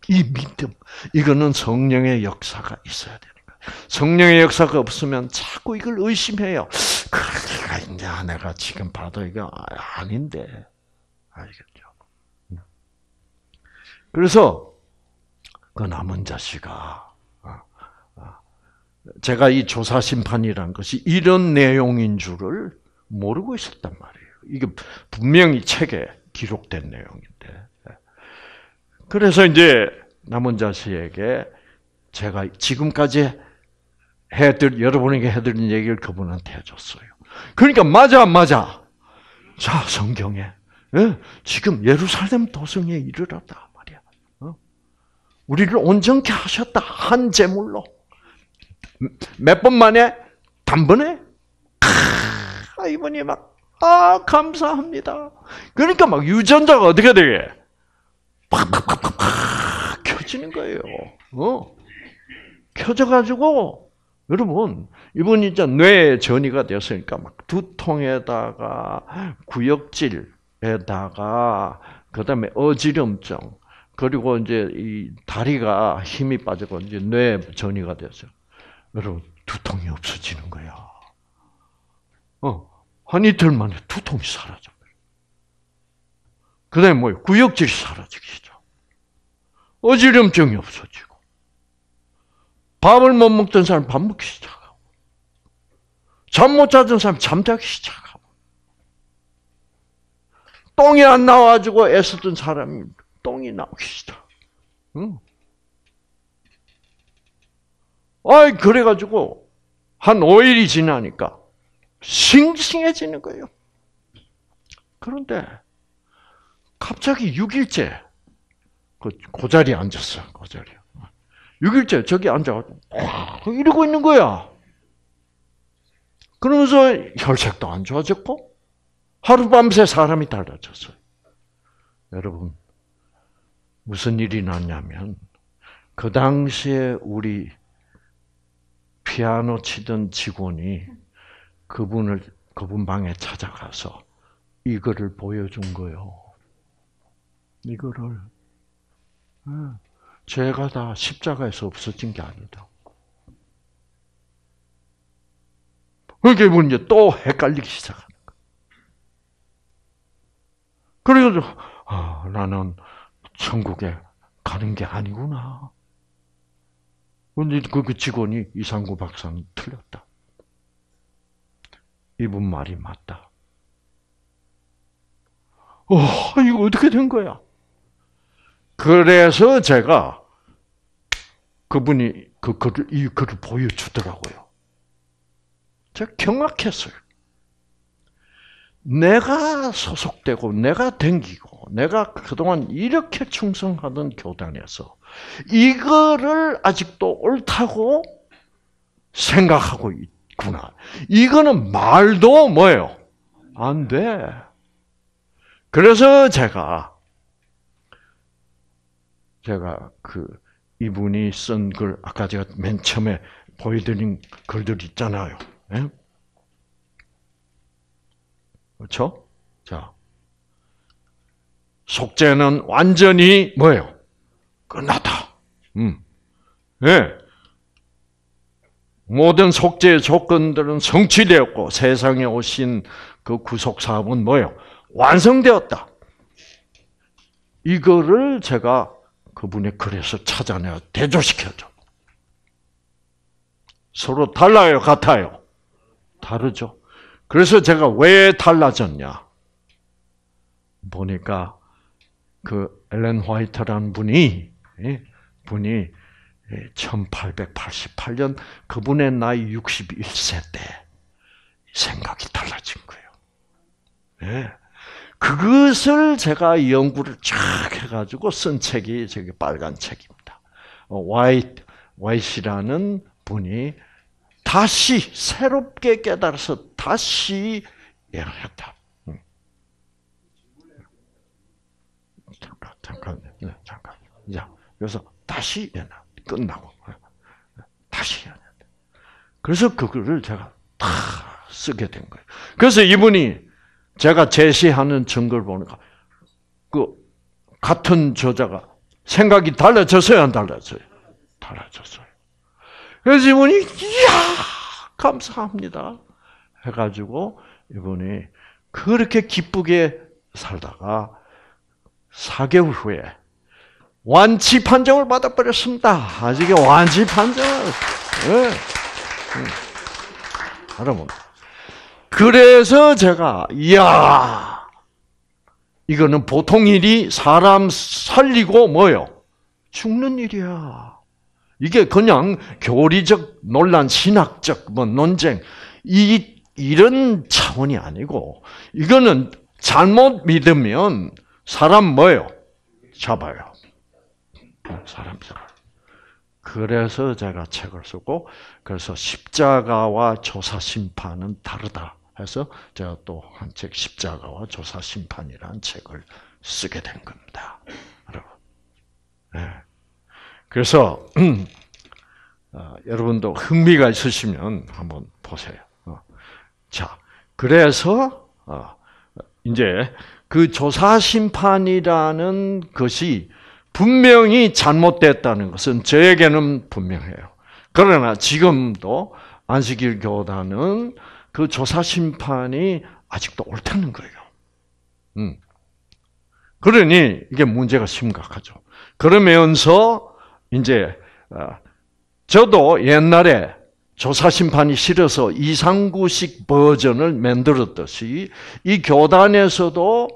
이 믿음. 이거는 성령의 역사가 있어야 되는 거야. 성령의 역사가 없으면 자꾸 이걸 의심해요. 그러니까 이제 내가 지금 봐도 이거 아닌데. 알겠 그래서 그 남은 자씨가 아, 아, 제가 이 조사 심판이란 것이 이런 내용인 줄을 모르고 있었단 말이에요. 이게 분명히 책에 기록된 내용인데. 그래서 이제 남은 자씨에게 제가 지금까지 해드 여러분에게 해드린 얘기를 그분한테 해줬어요. 그러니까 맞아, 맞아. 자, 성경에. 예? 지금 예루살렘 도성에 이르렀다. 우리를 온전케 하셨다. 한 제물로. 몇 번 만에? 단번에? 아, 이분이 막, 아, 감사합니다. 그러니까 막 유전자가 어떻게 되게? 팍팍팍팍 켜지는 거예요. 어? 켜져가지고, 여러분, 이분이 이제 뇌 전이가 되었으니까 막 두통에다가 구역질에다가, 그 다음에 어지럼증, 그리고 이제 이 다리가 힘이 빠지고 이제 뇌 전이가 됐어요. 여러분 두통이 없어지는 거야. 어, 한 이틀 만에 두통이 사라져. 그다음에 뭐 구역질이 사라지 시작. 어지럼증이 없어지고. 밥을 못 먹던 사람 밥 먹기 시작하고. 잠 못 자던 사람 잠자기 시작하고. 똥이 안 나와가지고 애쓰던 사람이 똥이 나오기 시다 응. 아이 그래가지고 한 5일이 지나니까 싱싱해지는 거예요. 그런데 갑자기 6일째 그, 그 자리에 앉았어. 그 자리에. 6일째 저기 앉아가지고 이러고 있는 거야. 그러면서 혈색도 안 좋아졌고 하룻밤새 사람이 달라졌어요. 여러분 무슨 일이 났냐면 그 당시에 우리 피아노 치던 직원이 그분을 그분 방에 찾아가서 이거를 보여준 거요. 이거를 예. 죄가 다 십자가에서 없어진 게 아니다. 그러이제또 뭐 헷갈리기 시작하는 거예요. 그래서 아, 나는 천국에 가는 게 아니구나. 근데 그, 그 직원이 이상구 박사는 틀렸다. 이분 말이 맞다. 어, 이거 어떻게 된 거야? 그래서 제가 그분이 그 글을, 이 글을 보여주더라고요. 제가 경악했어요. 내가 소속되고 내가 댕기고 내가 그동안 이렇게 충성하던 교단에서 이거를 아직도 옳다고 생각하고 있구나. 이거는 말도 뭐예요? 안 돼. 그래서 제가 제가 그 이분이 쓴 글 아까 제가 맨 처음에 보여드린 글들 있잖아요. 예? 그렇죠? 자. 속죄는 완전히 뭐예요? 끝났다. 음. 예. 모든 속죄의 조건들은 성취되었고 세상에 오신 그 구속 사업은 뭐예요? 완성되었다. 이거를 제가 그분의 글에서 찾아내어 대조시켜줘. 서로 달라요, 같아요? 다르죠. 그래서 제가 왜 달라졌냐? 보니까 그 엘렌 화이트라는 분이 분이 1888년 그분의 나이 61세 때 생각이 달라진 거예요. 예. 그것을 제가 연구를 쫙 해가지고 쓴 책이 저기 빨간 책입니다. 어, 화이트, 화이트라는 분이 다시 새롭게 깨달아서 다시 예언했다. 음. 잠깐, 잠깐, 네, 잠깐. 자, 그래서 다시 예언 끝나고 다시 예언 그래서 그거를 제가 다 쓰게 된 거예요. 그래서 이분이 제가 제시하는 증거를 보니까 그 같은 저자가 생각이 달라졌어요, 안 달라졌어요? 달라졌어. 그래서 이분이 이야 감사합니다 해가지고 이분이 그렇게 기쁘게 살다가 4개월 후에 완치 판정을 받아버렸습니다. 아직에 완치 판정을. 네. 여러분. 그래서 제가, 이야, 이거는 보통 일이 사람 살리고 뭐요? 죽는 일이야. 이게 그냥 교리적 논란, 신학적 뭐 논쟁 이 이런 차원이 아니고 이거는 잘못 믿으면 사람 뭐요? 잡아요. 사람 잡아요. 그래서 제가 책을 쓰고 그래서 십자가와 조사 심판은 다르다 해서 제가 또 한 책 십자가와 조사 심판이라는 책을 쓰게 된 겁니다. 여러분. 네. 그래서 어, 여러분도 흥미가 있으시면 한번 보세요. 어. 자, 그래서 어, 이제 그 조사 심판이라는 것이 분명히 잘못됐다는 것은 저에게는 분명해요. 그러나 지금도 안식일 교단은 그 조사 심판이 아직도 옳다는 거예요. 음. 그러니 이게 문제가 심각하죠. 그러면서 이제 어, 저도 옛날에 조사심판이 싫어서 이상구식 버전을 만들었듯이 이 교단에서도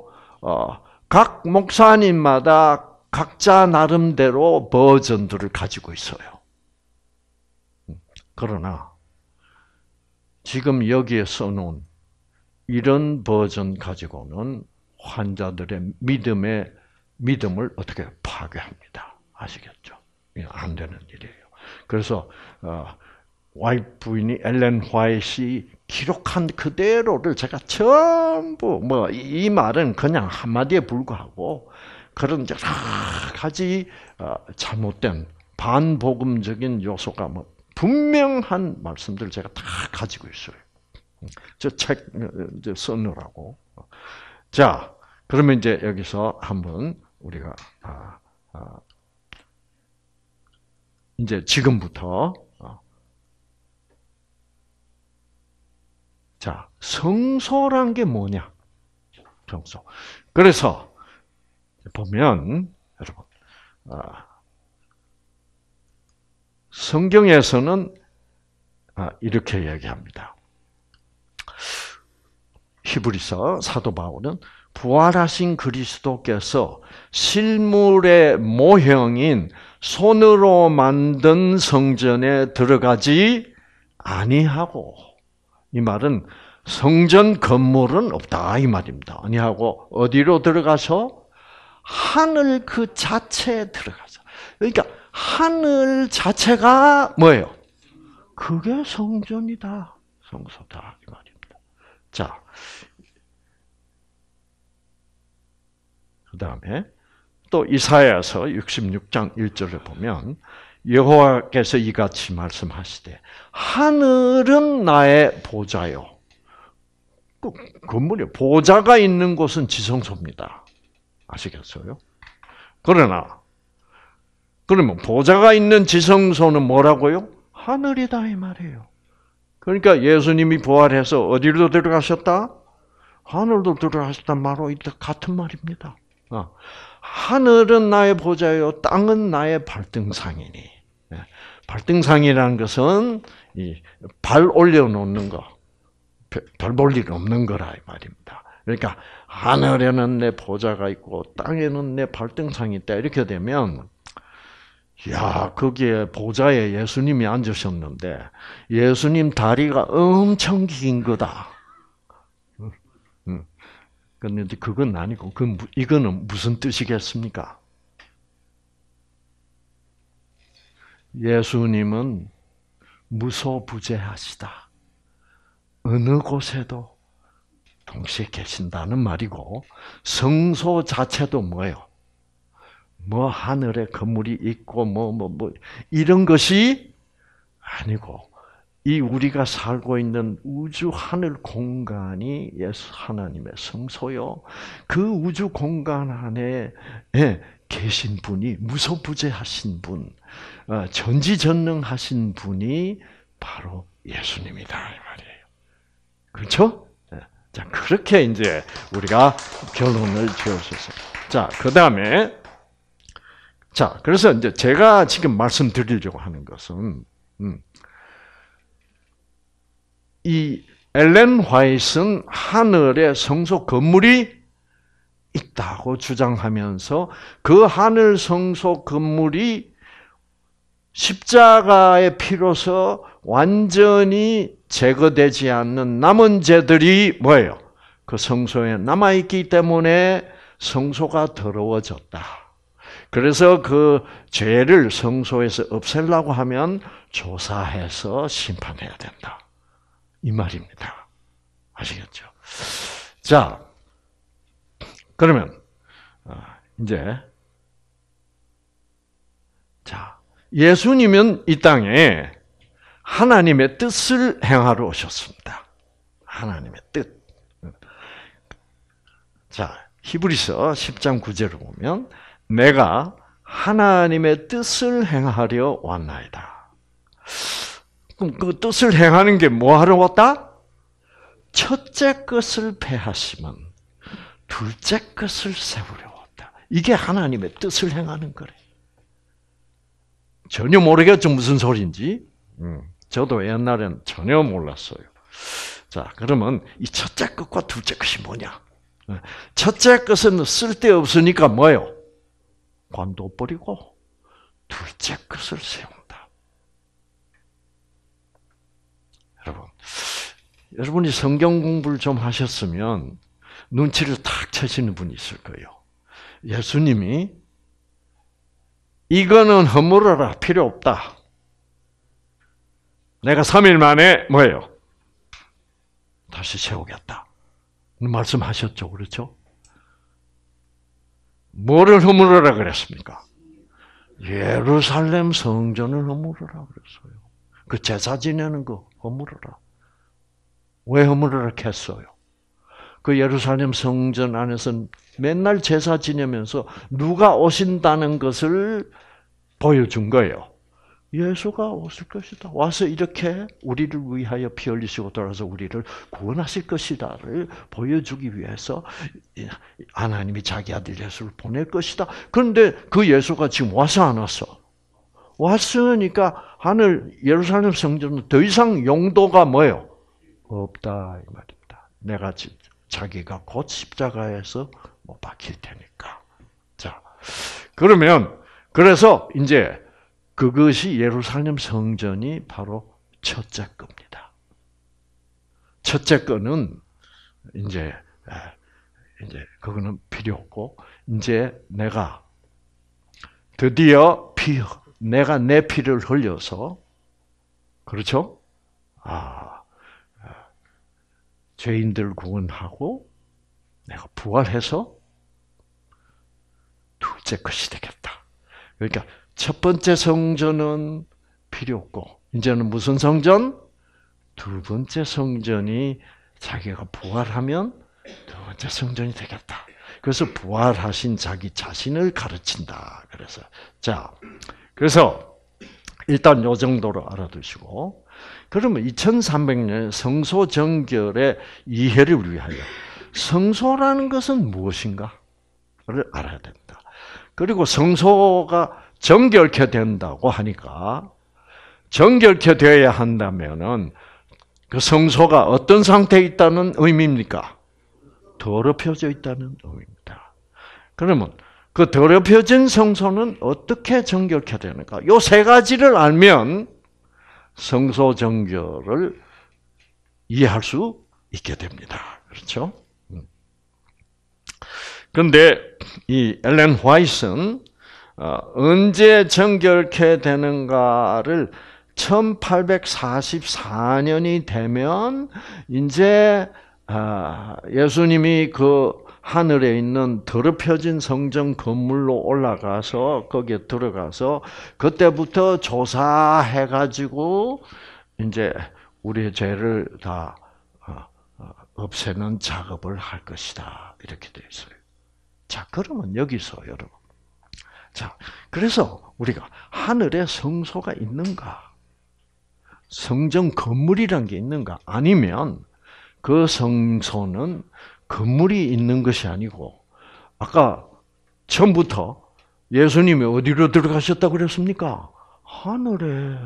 어, 각 목사님마다 각자 나름대로 버전들을 가지고 있어요. 그러나 지금 여기에 써놓은 이런 버전 가지고는 환자들의 믿음의 믿음을 어떻게 파괴합니다. 아시겠죠? 예, 안 되는 일이에요. 그래서 어, 와이프인이 엘렌 화이시 기록한 그대로를 제가 전부 뭐 이 말은 그냥 한마디에 불과하고 그런 여러 가지 어, 잘못된 반복음적인 요소가 뭐 분명한 말씀들 제가 다 가지고 있어요. 음, 저책 어, 써놓으라고. 자, 그러면 이제 여기서 한번 우리가 아, 아, 이제 지금부터 어. 자 성소란 게 뭐냐? 성소. 그래서 보면 여러분 어. 성경에서는 아, 이렇게 얘기합니다. 히브리서 사도 바울은 부활하신 그리스도께서 실물의 모형인 손으로 만든 성전에 들어가지 아니하고 이 말은 성전 건물은 없다 이 말입니다. 아니하고 어디로 들어가서 하늘 그 자체에 들어가서 그러니까 하늘 자체가 뭐예요? 그게 성전이다. 성소다 이 말입니다. 자, 그 다음에 또 이사야서 66장 1절을 보면 여호와께서 이같이 말씀하시되 하늘은 나의 보좌요. 그 건물이 보좌가 있는 곳은 지성소입니다. 아시겠어요? 그러나 그러면 보좌가 있는 지성소는 뭐라고요? 하늘이다 이 말이에요. 그러니까 예수님이 부활해서 어디로 들어가셨다? 하늘로 들어가셨단 말로 같은 말입니다. 어, 하늘은 나의 보좌요, 땅은 나의 발등상이니. 예, 발등상이라는 것은 발 올려놓는 거, 별볼일 없는 거라 이 말입니다. 그러니까 하늘에는 내 보좌가 있고 땅에는 내 발등상이 있다 이렇게 되면 야 거기에 보좌에 예수님이 앉으셨는데 예수님 다리가 엄청 긴 거다. 그런데 그건 아니고 그 이거는 무슨 뜻이겠습니까? 예수님은 무소부재하시다. 어느 곳에도 동시에 계신다는 말이고 성소 자체도 뭐예요? 뭐 하늘에 건물이 있고 뭐뭐뭐 뭐뭐 이런 것이 아니고 이 우리가 살고 있는 우주 하늘 공간이 예수 하나님의 성소요. 그 우주 공간 안에 예, 계신 분이 무소부재하신 분, 어, 전지전능하신 분이 바로 예수님이다 이 말이에요. 그렇죠? 예. 자 그렇게 이제 우리가 결론을 지었어요. 자그 다음에 자 그래서 이제 제가 지금 말씀드리려고 하는 것은 음, 이 엘렌 화이트는 하늘에 성소 건물이 있다고 주장하면서 그 하늘 성소 건물이 십자가의 피로서 완전히 제거되지 않는 남은 죄들이 뭐예요? 그 성소에 남아있기 때문에 성소가 더러워졌다. 그래서 그 죄를 성소에서 없애려고 하면 조사해서 심판해야 된다. 이 말입니다. 아시겠죠? 자, 그러면 어, 이제 자 예수님은 이 땅에 하나님의 뜻을 행하러 오셨습니다. 하나님의 뜻. 자 히브리서 10장 9절을 보면 내가 하나님의 뜻을 행하려 왔나이다. 그럼 그 뜻을 행하는 게 뭐하러 왔다? 첫째 것을 배하시면 둘째 것을 세우려 왔다. 이게 하나님의 뜻을 행하는 거래. 전혀 모르겠죠 무슨 소리인지. 음, 저도 옛날엔 전혀 몰랐어요. 자, 그러면 이 첫째 것과 둘째 것이 뭐냐? 첫째 것은 쓸데없으니까 뭐요? 관둬버리고 둘째 것을 세워. 여러분이 성경 공부를 좀 하셨으면 눈치를 탁 채시는 분이 있을 거예요. 예수님이 이거는 허물어라 필요 없다. 내가 3일 만에 뭐예요? 다시 세우겠다. 그 말씀하셨죠. 그렇죠? 뭐를 허물어라 그랬습니까? 예루살렘 성전을 허물어라 그랬어요. 그 제사 지내는 거 허물어라. 왜 허물을 했어요? 그 예루살렘 성전 안에서 맨날 제사 지내면서 누가 오신다는 것을 보여준 거예요. 예수가 오실 것이다. 와서 이렇게 우리를 위하여 피 흘리시고 돌아서 우리를 구원하실 것이다를 보여주기 위해서 하나님이 자기 아들 예수를 보낼 것이다. 그런데 그 예수가 지금 와서 안 왔어. 왔으니까 하늘 예루살렘 성전은 더 이상 용도가 뭐예요? 없다 이 말입니다. 내가 자기가 곧 십자가에서 못 뭐 박힐 테니까. 자, 그러면 그래서 이제 그것이 예루살렘 성전이 바로 첫째 겁니다. 첫째 거는 이제 이제 그거는 필요 없고 이제 내가 드디어 피 내가 내 피를 흘려서 그렇죠? 아 죄인들 구원하고 내가 부활해서 둘째 것이 되겠다. 그러니까 첫 번째 성전은 필요 없고 이제는 무슨 성전? 두 번째 성전이 자기가 부활하면 두 번째 성전이 되겠다. 그래서 부활하신 자기 자신을 가르친다. 그래서 자, 그래서 일단 요 정도로 알아두시고 그러면 2300년 성소정결의 이해를 위하여 성소라는 것은 무엇인가를 알아야 됩니다. 그리고 성소가 정결케 된다고 하니까 정결케 되어야 한다면은 그 성소가 어떤 상태에 있다는 의미입니까? 더럽혀져 있다는 의미입니다. 그러면 그 더럽혀진 성소는 어떻게 정결케 되는가? 요세 가지를 알면 성소 정결을 이해할 수 있게 됩니다. 그렇죠? 그런데 음. 이 엘렌 화이트 어, 언제 정결케 되는가를 1844년이 되면 이제 아, 예수님이 그 하늘에 있는 더럽혀진 성전 건물로 올라가서 거기에 들어가서 그때부터 조사해 가지고 이제 우리의 죄를 다 어, 어, 없애는 작업을 할 것이다 이렇게 돼 있어요. 자 그러면 여기서 여러분 자 그래서 우리가 하늘에 성소가 있는가 성전 건물이란 게 있는가 아니면 그 성소는 건물이 있는 것이 아니고 아까 처음부터 예수님이 어디로 들어가셨다고 그랬습니까? 하늘에.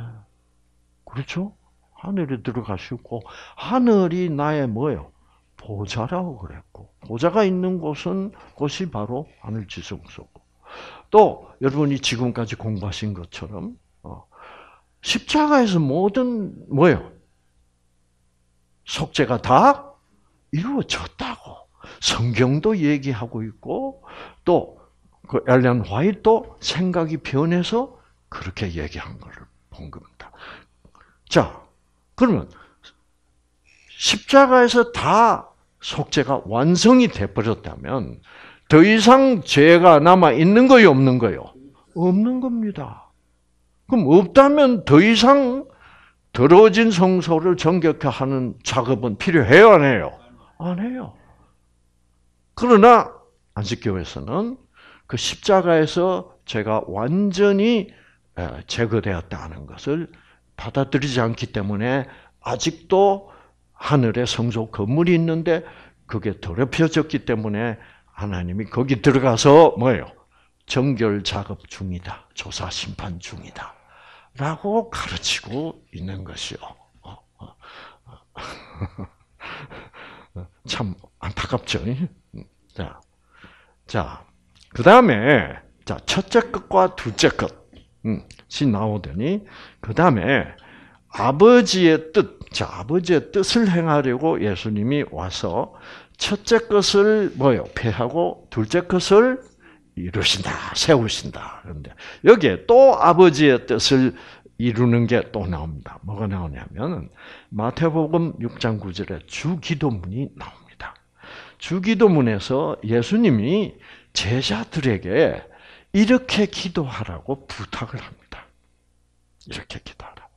그렇죠? 하늘에 들어가시고 하늘이 나의 뭐요? 보좌라고 그랬고 보좌가 있는 곳은 곳이 바로 하늘 지성소고 또 여러분이 지금까지 공부하신 것처럼 어, 십자가에서 모든 뭐요? 속죄가 다 이루어졌다고 성경도 얘기하고 있고 또그 엘렌 화이트도 생각이 변해서 그렇게 얘기한 것을 본 겁니다. 자, 그러면 십자가에서 다 속죄가 완성이 돼 버렸다면 더 이상 죄가 남아 있는 거요, 없는 거요? 없는 겁니다. 그럼 없다면 더 이상 더러진 성소를 정격하는 작업은 필요해요, 안 해요? 안 해요. 그러나 안식교에서는 그 십자가에서 제가 완전히 제거되었다는 것을 받아들이지 않기 때문에 아직도 하늘에 성소 건물이 있는데 그게 더럽혀졌기 때문에 하나님이 거기 들어가서 뭐예요? 정결 작업 중이다. 조사 심판 중이다. 라고 가르치고 있는 것이요. 어, 어. 참 안타깝죠. 자, 자, 그 다음에 자 첫째 끝과 둘째 끝이 음, 나오더니 그 다음에 아버지의 뜻, 자 아버지의 뜻을 행하려고 예수님이 와서 첫째 것을 뭐요 폐하고 둘째 것을 이루신다, 세우신다. 그런데 여기에 또 아버지의 뜻을 이루는 게 또 나옵니다. 뭐가 나오냐면 마태복음 6장 9절에 주기도문이 나옵니다. 주기도문에서 예수님이 제자들에게 이렇게 기도하라고 부탁을 합니다. 이렇게 기도하라.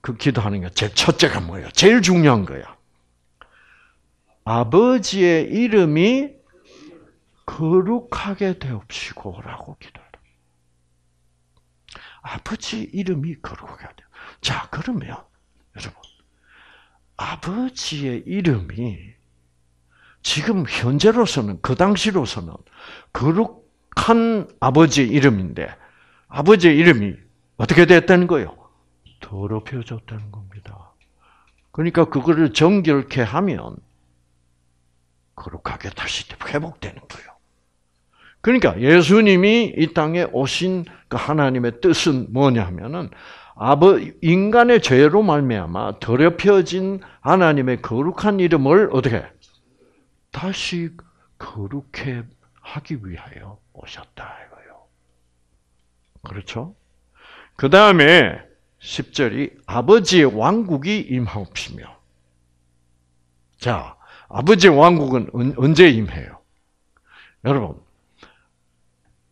그 기도하는 게 제일 첫째가 뭐예요? 제일 중요한 거야. 아버지의 이름이 거룩하게 되옵시고라고 기도. 아버지 이름이 거룩하게 하되. 자, 그러면, 여러분. 아버지의 이름이 지금 현재로서는, 그 당시로서는 거룩한 아버지 의 이름인데, 아버지 의 이름이 어떻게 됐다는 거예요? 더럽혀졌다는 겁니다. 그러니까 그거를 정결케 하면 거룩하게 다시 회복되는 거예요. 그러니까 예수님이 이 땅에 오신 그 하나님의 뜻은 뭐냐면은 아버 인간의 죄로 말미암아 더럽혀진 하나님의 거룩한 이름을 어떻게 다시 거룩해 하기 위하여 오셨다 이거요. 그렇죠? 그 다음에 10절이 아버지의 왕국이 임하옵시며. 자, 아버지의 왕국은 언제 임해요? 여러분,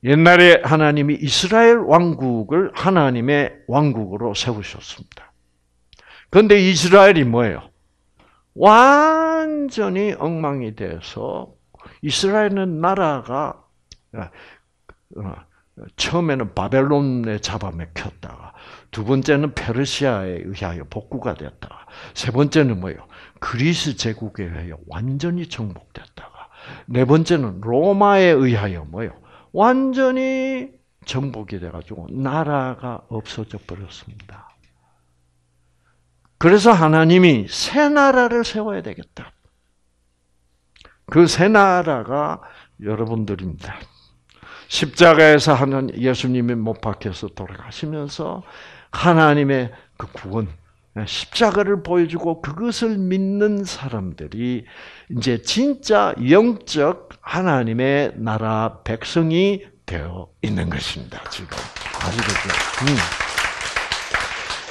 옛날에 하나님이 이스라엘 왕국을 하나님의 왕국으로 세우셨습니다. 그런데 이스라엘이 뭐예요? 완전히 엉망이 돼서 이스라엘은 나라가 아, 어, 처음에는 바벨론에 잡아먹혔다가 두 번째는 페르시아에 의하여 복구가 됐다가 세 번째는 뭐예요? 그리스 제국에 의하여 완전히 정복됐다가 네 번째는 로마에 의하여 뭐예요? 완전히 정복이 돼가지고 나라가 없어져 버렸습니다. 그래서 하나님이 새 나라를 세워야 되겠다. 그 새 나라가 여러분들입니다. 십자가에서 하는 예수님이 못 박혀서 돌아가시면서 하나님의 그 구원, 예, 십자가를 보여주고 그것을 믿는 사람들이 이제 진짜 영적 하나님의 나라 백성이 되어 있는 것입니다. 지금 아시겠죠? 음.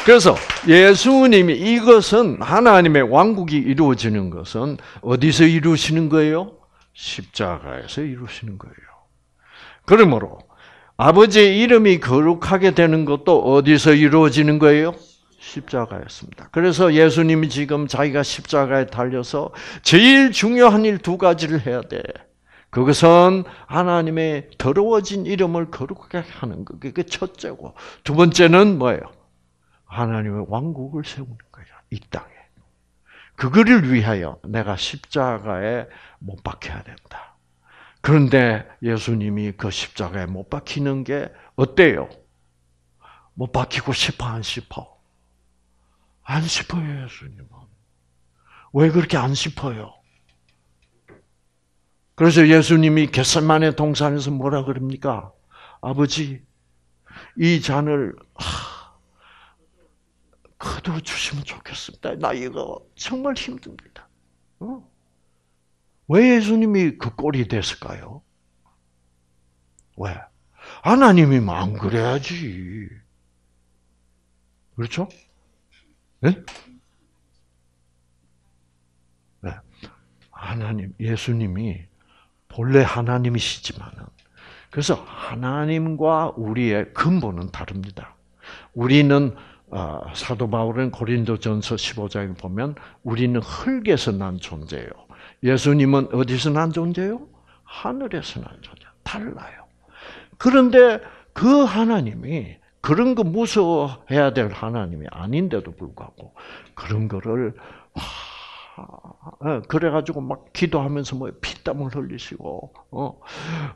그래서 예수님이 이것은 하나님의 왕국이 이루어지는 것은 어디서 이루시는 거예요? 십자가에서 이루시는 거예요. 그러므로 아버지의 이름이 거룩하게 되는 것도 어디서 이루어지는 거예요? 십자가였습니다. 그래서 예수님이 지금 자기가 십자가에 달려서 제일 중요한 일 두 가지를 해야 돼. 그것은 하나님의 더러워진 이름을 거룩하게 하는 것. 그게 첫째고. 두 번째는 뭐예요? 하나님의 왕국을 세우는 거야. 이 땅에. 그거를 위하여 내가 십자가에 못 박혀야 된다. 그런데 예수님이 그 십자가에 못 박히는 게 어때요? 못 박히고 싶어 안 싶어? 안 싶어요, 예수님은. 왜 그렇게 안 싶어요? 그래서 예수님이 겟세만의 동산에서 뭐라 그럽니까? 아버지, 이 잔을 하, 거두어 주시면 좋겠습니다. 나 이거 정말 힘듭니다. 어? 왜 예수님이 그 꼴이 됐을까요? 왜? 하나님이 안 그래야지. 그렇죠? 네? 네. 하나님, 예수님이 본래 하나님이시지만은 그래서 하나님과 우리의 근본은 다릅니다. 우리는 어, 사도 바울은 고린도전서 15장에 보면 우리는 흙에서 난 존재예요. 예수님은 어디서 난 존재요? 하늘에서 난 존재. 달라요. 그런데 그 하나님이 그런 거 무서워해야 될 하나님이 아닌데도 불구하고 그런 거를 어, 그래가지고 막 기도하면서 뭐 피땀을 흘리시고 어,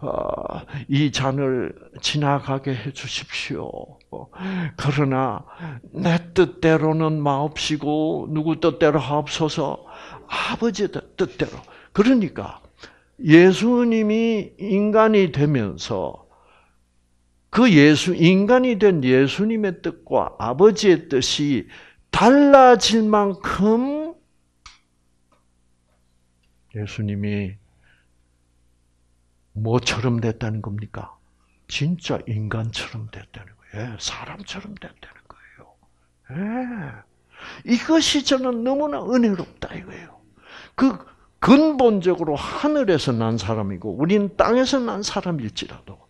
어 이 잔을 지나가게 해주십시오. 어, 그러나 내 뜻대로는 마옵시고 누구 뜻대로 하옵소서 아버지 뜻대로. 그러니까 예수님이 인간이 되면서 그 예수 인간이 된 예수님의 뜻과 아버지의 뜻이 달라질 만큼 예수님이 뭐처럼 됐다는 겁니까? 진짜 인간처럼 됐다는 거예요. 예, 사람처럼 됐다는 거예요. 예. 이것이 저는 너무나 은혜롭다 이거예요. 그 근본적으로 하늘에서 난 사람이고 우리는 땅에서 난 사람일지라도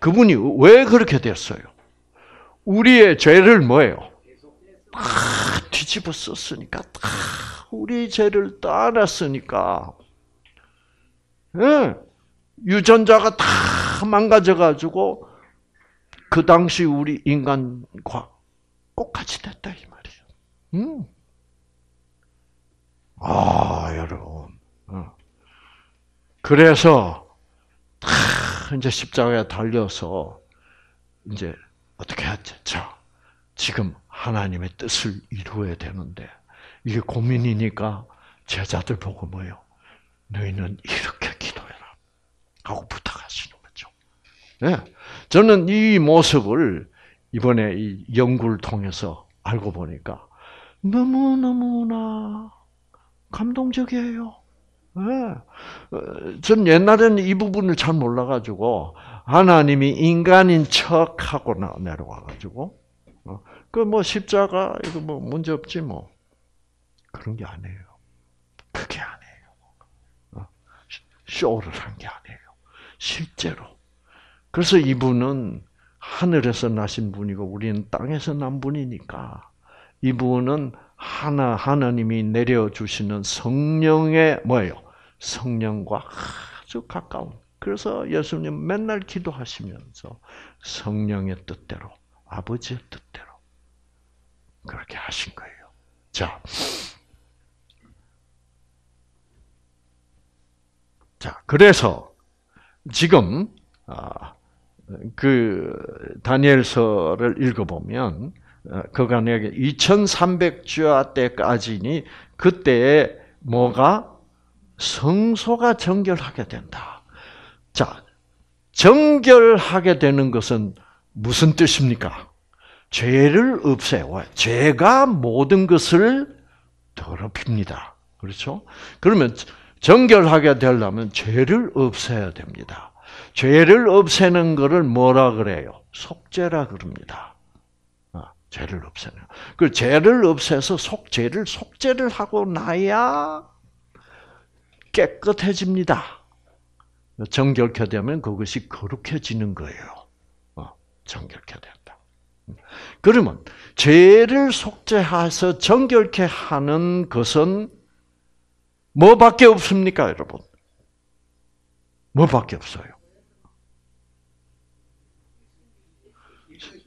그분이 왜 그렇게 됐어요? 우리의 죄를 뭐예요? 다 뒤집어 썼으니까, 다 우리의 죄를 따랐으니까, 예, 유전자가 다 망가져가지고, 그 당시 우리 인간과 똑같이 됐다, 이 말이에요. 음. 아, 여러분. 어. 그래서, 다 이제 십자가에 달려서 이제 어떻게 하죠? 자, 지금 하나님의 뜻을 이루어야 되는데 이게 고민이니까 제자들 보고 뭐요? 너희는 이렇게 기도해라 하고 부탁하시는 거죠. 예, 네. 저는 이 모습을 이번에 이 연구를 통해서 알고 보니까 너무 너무나 감동적이에요. 예. 어, 전 옛날에는 이 부분을 잘 몰라가지고 하나님이 인간인 척하고 내려와가지고 어, 그뭐 십자가 이거 뭐 문제 없지 뭐 그런 게 아니에요. 그게 아니에요. 어, 쇼를 한 게 아니에요. 실제로. 그래서 이분은 하늘에서 나신 분이고 우리는 땅에서 난 분이니까 이분은 하나 하나님이 내려 주시는 성령의 뭐예요? 성령과 아주 가까운. 그래서 예수님 맨날 기도하시면서 성령의 뜻대로, 아버지의 뜻대로 그렇게 하신 거예요. 자. 자, 그래서 지금 아, 그 다니엘서를 읽어보면 그간 에기 2300주야 때까지니 그때 뭐가 성소가 정결하게 된다. 자, 정결하게 되는 것은 무슨 뜻입니까? 죄를 없애요. 죄가 모든 것을 더럽힙니다. 그렇죠? 그러면 정결하게 되려면 죄를 없애야 됩니다. 죄를 없애는 것을 뭐라 그래요? 속죄라 그럽니다. 죄를 없애는. 그 죄를 없애서 속죄를 속죄를 하고 나야 깨끗해집니다. 정결케 되면 그것이 거룩해지는 거예요. 어, 정결케 된다. 그러면 죄를 속죄해서 정결케 하는 것은 뭐밖에 없습니까, 여러분? 뭐밖에 없어요.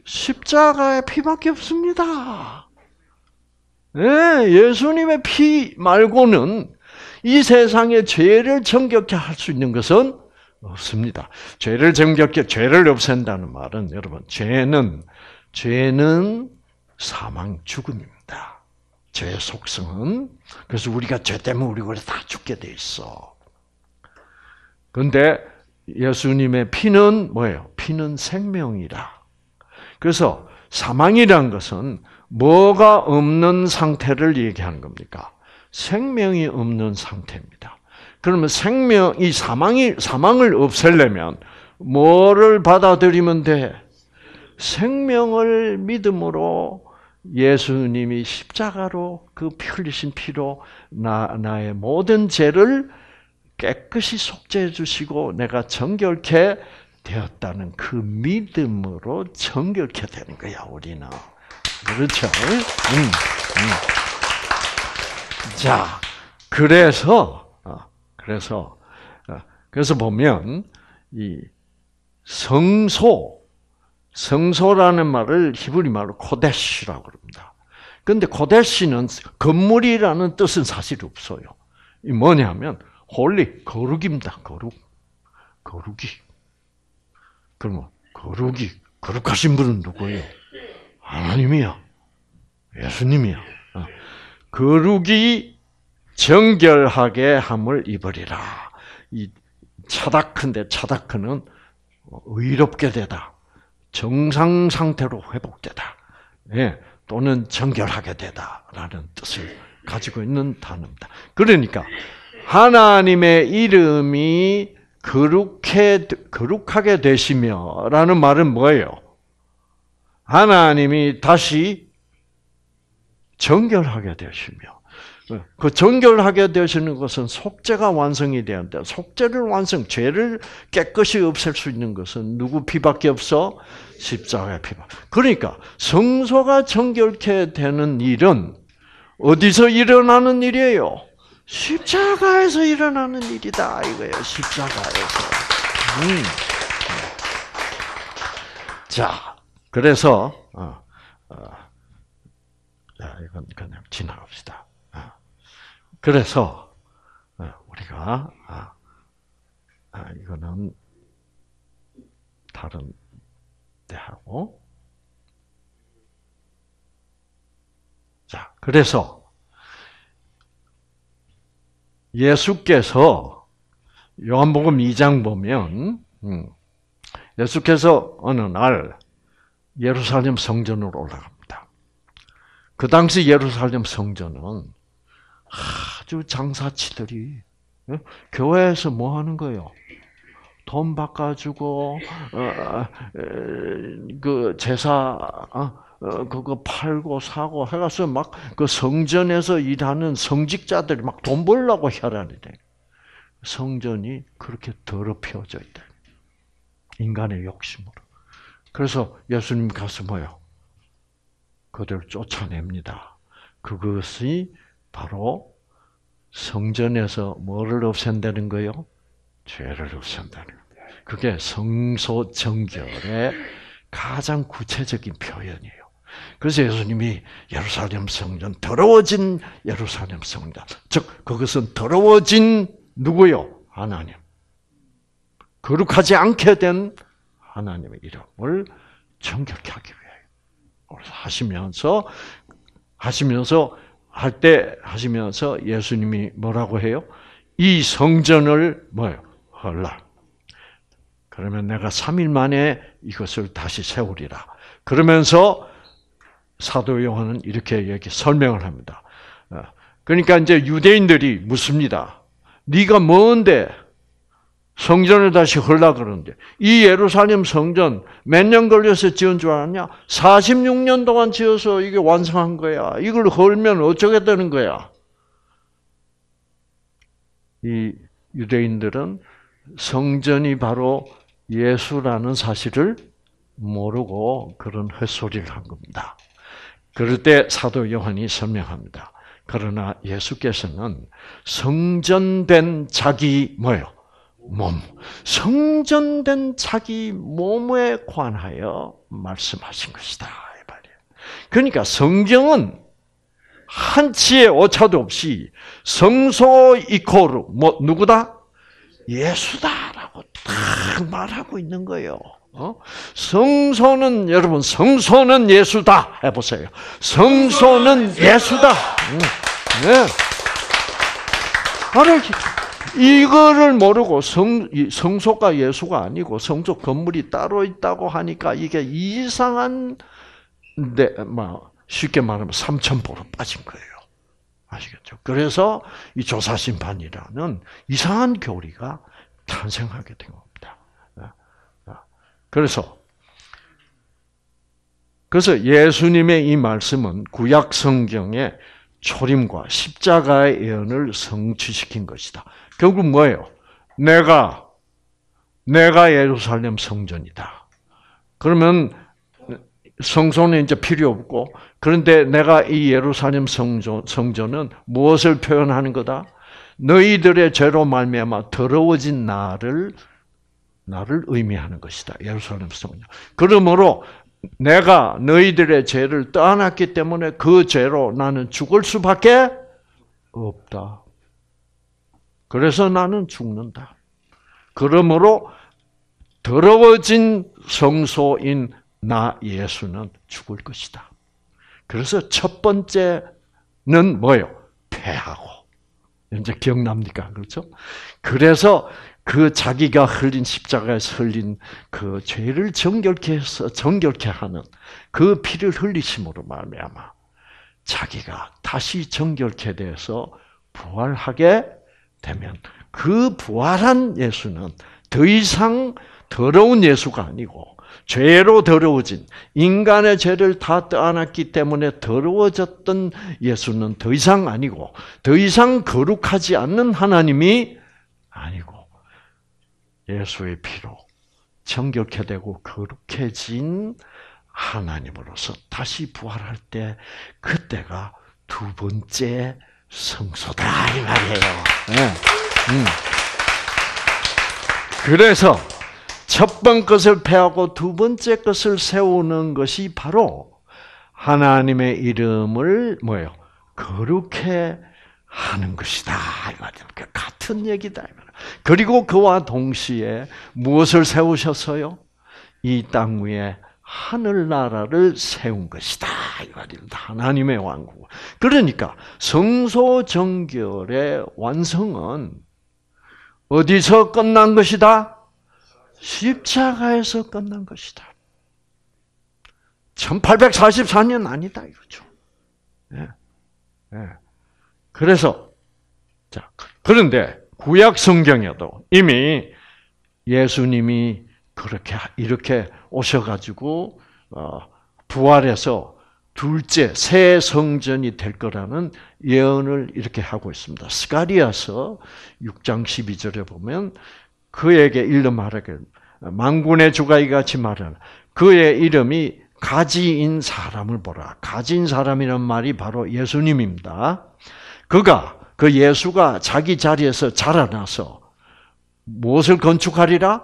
십자가의 피밖에 없습니다. 예, 예수님의 피 말고는 이 세상에 죄를 정격케 할 수 있는 것은 없습니다. 죄를 정격해 죄를 없앤다는 말은 여러분 죄는 죄는 사망 죽음입니다. 죄의 속성은 그래서 우리가 죄 때문에 우리가 다 죽게 돼 있어. 그런데 예수님의 피는 뭐예요? 피는 생명이라. 그래서 사망이란 것은 뭐가 없는 상태를 얘기하는 겁니까? 생명이 없는 상태입니다. 그러면 생명, 이 사망이, 사망을 없애려면 뭐를 받아들이면 돼? 생명을 믿음으로 예수님이 십자가로 그 흘리신 피로 나, 나의 모든 죄를 깨끗이 속죄해 주시고 내가 정결케 되었다는 그 믿음으로 정결케 되는 거야 우리는 그렇죠? 음, 음. 자 그래서 어, 그래서 어, 그래서 보면 이 성소 성소라는 말을 히브리 말로 코데시라고 그니다 근데 코데시는 건물이라는 뜻은 사실 없어요. 뭐냐면 홀리 거룩입니다. 거룩 거룩이 그러면 거룩이 거룩하신 분은 누구예요? 하나님이야. 예수님이야. 어. 거룩이 정결하게 함을 입으리라. 이 차다큰데 차다크는 의롭게 되다. 정상 상태로 회복되다. 예, 또는 정결하게 되다라는 뜻을 가지고 있는 단어입니다. 그러니까 하나님의 이름이 거룩해, 거룩하게 되시며 라는 말은 뭐예요? 하나님이 다시 정결하게 되시며. 그 정결하게 되시는 것은 속죄가 완성이 되는데, 속죄를 완성, 죄를 깨끗이 없앨 수 있는 것은 누구 피밖에 없어? 십자가의 피 그러니까, 성소가 정결케 되는 일은 어디서 일어나는 일이에요? 십자가에서 일어나는 일이다 이거예요. 십자가에서. 음. 자, 그래서 어, 어, 이건 그냥 지나갑시다. 어. 그래서 어, 우리가 아, 아, 이거는 다른 데하고 자, 그래서 예수께서 요한복음 2장 보면 음, 예수께서 어느 날 예루살렘 성전으로 올라갑니다. 그 당시 예루살렘 성전은 아주 장사치들이 어? 교회에서 뭐 하는 거예요? 돈 바꿔주고 어, 어, 그 제사 어, 그거 팔고 사고 해가서 막 그 성전에서 일하는 성직자들이 막 돈벌라고 혈안이 돼. 성전이 그렇게 더럽혀져 있다. 인간의 욕심으로. 그래서 예수님 가서 뭐요? 그들을 쫓아냅니다. 그것이 바로 성전에서 뭐를 없앤다는 거요? 죄를 없앤다는 거예요. 그게 성소 정결의 가장 구체적인 표현이에요. 그래서 예수님이 예루살렘 성전, 더러워진 예루살렘 성전. 즉, 그것은 더러워진 누구요? 하나님. 거룩하지 않게 된 하나님의 이름을 정결케 하기 위해 하시면서 하시면서 할 때 하시면서 예수님이 뭐라고 해요? 이 성전을 뭐요? 헐라. 그러면 내가 3일 만에 이것을 다시 세우리라. 그러면서 사도 요한은 이렇게 여기 설명을 합니다. 어, 그러니까 이제 유대인들이 묻습니다. 네가 뭔데 성전을 다시 헐라 그러는데 이 예루살렘 성전 몇 년 걸려서 지은 줄 알았냐? 46년 동안 지어서 이게 완성한 거야. 이걸 헐면 어쩌겠다는 거야. 이 유대인들은 성전이 바로 예수라는 사실을 모르고 그런 헛소리를 한 겁니다. 그럴 때 사도 요한이 설명합니다. 그러나 예수께서는 성전된 자기 뭐요? 몸. 성전된 자기 몸에 관하여 말씀하신 것이다. 그러니까 성경은 한치의 오차도 없이 성소 이코르 뭐 누구다? 예수다라고 딱 말하고 있는 거예요. 어? 성소는 여러분 성소는 예수다 해보세요. 성소는 예수다. 음. 네. 이거를 모르고 성 성소가 예수가 아니고 성소 건물이 따로 있다고 하니까 이게 이상한 데막 네, 뭐, 쉽게 말하면 삼천포로 빠진 거예요. 아시겠죠? 그래서 이 조사심판이라는 이상한 교리가 탄생하게 된 겁니다. 그래서 그래서 예수님의 이 말씀은 구약 성경의 초림과 십자가의 예언을 성취시킨 것이다. 결국 뭐예요? 내가 내가 예루살렘 성전이다. 그러면 성소는 이제 필요 없고 그런데 내가 이 예루살렘 성전, 성전은 무엇을 표현하는 거다? 너희들의 죄로 말미암아 더러워진 나를 나를 의미하는 것이다. 예루살렘 성요. 그러므로 내가 너희들의 죄를 떠났기 때문에 그 죄로 나는 죽을 수밖에 없다. 그래서 나는 죽는다. 그러므로 더러워진 성소인 나 예수는 죽을 것이다. 그래서 첫 번째는 뭐요? 패하고. 이제 기억납니까? 그렇죠? 그래서 그 자기가 흘린 십자가에서 흘린 그 죄를 정결케 해서 정결케 하는 그 피를 흘리심으로 말미암아 자기가 다시 정결케 되어서 부활하게 되면 그 부활한 예수는 더 이상 더러운 예수가 아니고 죄로 더러워진 인간의 죄를 다 떠안았기 때문에 더러워졌던 예수는 더 이상 아니고 더 이상 거룩하지 않는 하나님이 아니고 예수의 피로 정격해 되고 그렇게 진 하나님으로서 다시 부활할 때 그때가 두 번째 성소다 이 말이에요. 네. 음. 그래서 첫 번 것을 패하고 두 번째 것을 세우는 것이 바로 하나님의 이름을 뭐예요? 거룩해 하는 것이다. 이 말이에요. 그 같은 얘기다. 그리고 그와 동시에 무엇을 세우셨어요? 이 땅 위에 하늘나라를 세운 것이다. 이 말입니다. 하나님의 왕국. 그러니까 성소정결의 완성은 어디서 끝난 것이다? 십자가에서 끝난 것이다. 1844년 아니다 이거죠. 예. 예. 그래서 자 그런데 구약 성경에도 이미 예수님이 그렇게 이렇게 오셔가지고 어, 부활해서 둘째 새 성전이 될 거라는 예언을 이렇게 하고 있습니다. 스가리아서 6장 12절에 보면 그에게 일러 말하게 만군의 주가 이같이 말하라. 그의 이름이 가지인 사람을 보라. 가진 사람이란 말이 바로 예수님입니다. 그가 그 예수가 자기 자리에서 자라나서 무엇을 건축하리라?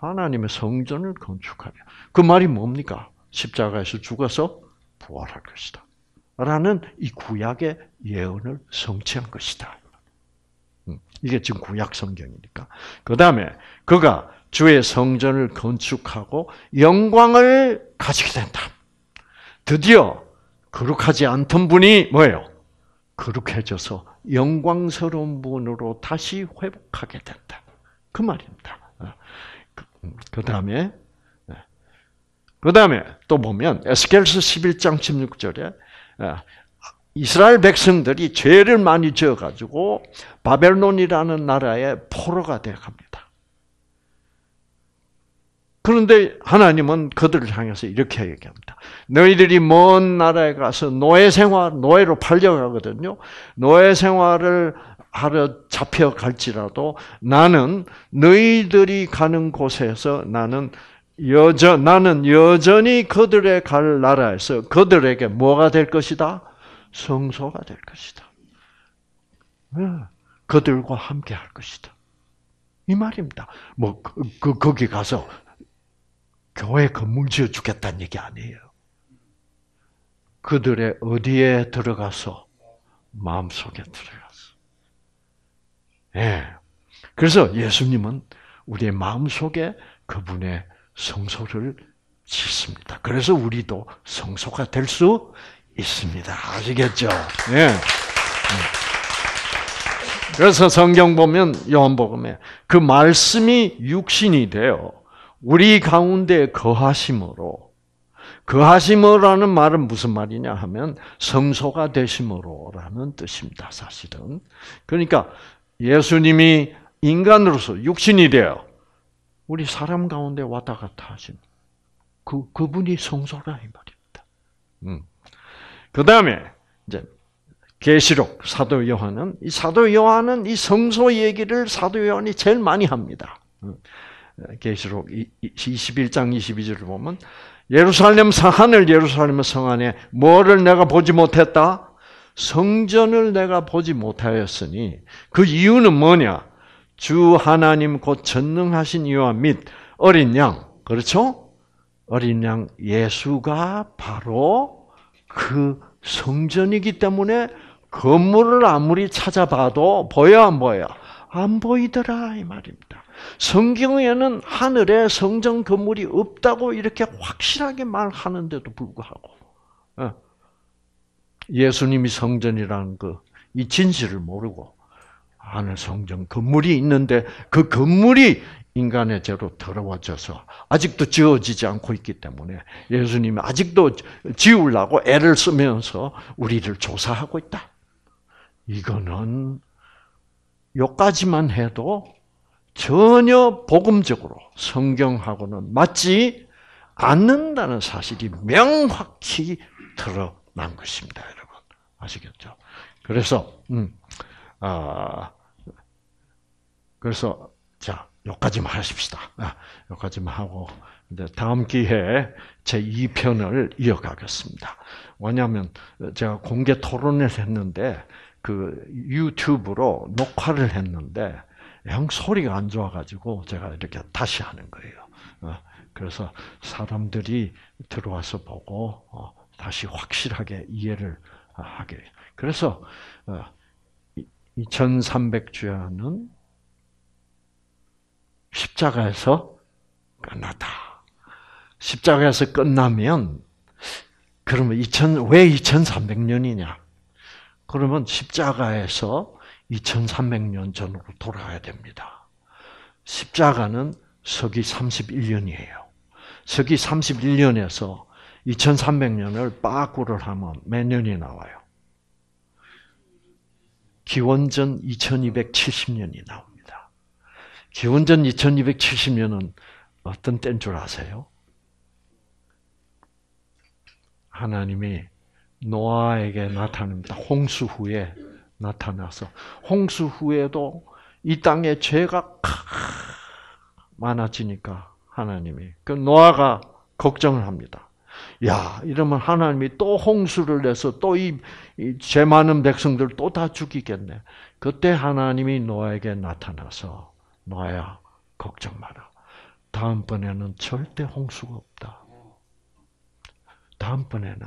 하나님의 성전을 건축하리라. 그 말이 뭡니까? 십자가에서 죽어서 부활할 것이다. 라는 이 구약의 예언을 성취한 것이다. 음, 이게 지금 구약 성경이니까. 그 다음에 그가 주의 성전을 건축하고 영광을 가지게 된다. 드디어 거룩하지 않던 분이 뭐예요? 거룩해져서 영광스러운 분으로 다시 회복하게 된다. 그 말입니다. 어. 그, 음, 그 다음에 네. 그 다음에 또 보면 에스겔서 11장 16절에 어, 이스라엘 백성들이 죄를 많이 지어가지고 바벨론이라는 나라의 포로가 되어갑니다. 그런데 하나님은 그들을 향해서 이렇게 얘기합니다. 너희들이 먼 나라에 가서 노예 생활, 노예로 팔려가거든요. 노예 생활을 하러 잡혀갈지라도 나는 너희들이 가는 곳에서 나는 여전 나는 여전히 그들의 갈 나라에서 그들에게 뭐가 될 것이다? 성소가 될 것이다. 네. 그들과 함께 할 것이다. 이 말입니다. 뭐, 그, 그 거기 가서 교회 건물 지어 죽겠다는 얘기 아니에요. 그들의 어디에 들어가서 마음속에 들어가서. 예. 그래서 예수님은 우리의 마음속에 그분의 성소를 짓습니다. 그래서 우리도 성소가 될 수 있습니다. 아시겠죠? 예. 음. 그래서 성경 보면 요한복음에 그 말씀이 육신이 되어 우리 가운데 거하심으로 거하심으로라는 말은 무슨 말이냐 하면 성소가 되심으로라는 뜻입니다. 사실은 그러니까 예수님이 인간으로서 육신이 되어 우리 사람 가운데 왔다 갔다 하신 그 그분이 성소라 이 말입니다. 음. 그 다음에 이제 계시록 사도 요한은 이 사도 요한은 이 성소 얘기를 사도 요한이 제일 많이 합니다. 음. 계시록 21장 22절을 보면 예루살렘 하늘 예루살렘 성 안에 뭐를 내가 보지 못했다? 성전을 내가 보지 못하였으니 그 이유는 뭐냐? 주 하나님 곧 전능하신 이와 및 어린 양 그렇죠? 어린 양 예수가 바로 그 성전이기 때문에 건물을 아무리 찾아봐도 보여 안 보여? 안 보이더라 이 말입니다. 성경에는 하늘에 성전 건물이 없다고 이렇게 확실하게 말하는데도 불구하고 어, 예수님이 성전이라는 그이 진실을 모르고 하늘 성전 건물이 있는데 그 건물이 인간의 죄로 더러워져서 아직도 지워지지 않고 있기 때문에 예수님이 아직도 지우려고 애를 쓰면서 우리를 조사하고 있다. 이거는 요까지만 해도 전혀 복음적으로 성경하고는 맞지 않는다는 사실이 명확히 드러난 것입니다, 여러분. 아시겠죠? 그래서, 음, 아, 그래서, 자, 여기까지만 하십시다. 아, 여기까지만 하고, 이제 다음 기회에 제 2편을 이어가겠습니다. 왜냐하면 제가 공개 토론을 했는데, 그 유튜브로 녹화를 했는데, 영 소리가 안 좋아가지고 제가 이렇게 다시 하는 거예요. 어, 그래서 사람들이 들어와서 보고 어, 다시 확실하게 이해를 하게. 그래서 2,300주야는 어, 십자가에서 끝났다. 십자가에서 끝나면 그러면 2 0왜 2,300년이냐? 그러면 십자가에서 2300년 전으로 돌아가야 됩니다. 십자가는 서기 31년이에요. 서기 31년에서 2300년을 빠꾸를 하면 몇 년이 나와요? 기원전 2270년이 나옵니다. 기원전 2270년은 어떤 때인 줄 아세요? 하나님이 노아에게 나타납니다. 홍수 후에 나타나서 홍수 후에도 이 땅에 죄가 많아지니까 하나님이 그 노아가 걱정을 합니다. 야 이러면 하나님이 또 홍수를 내서 또 이 죄 많은 백성들 또 다 죽이겠네. 그때 하나님이 노아에게 나타나서 노아야 걱정 마라. 다음번에는 절대 홍수가 없다. 다음번에는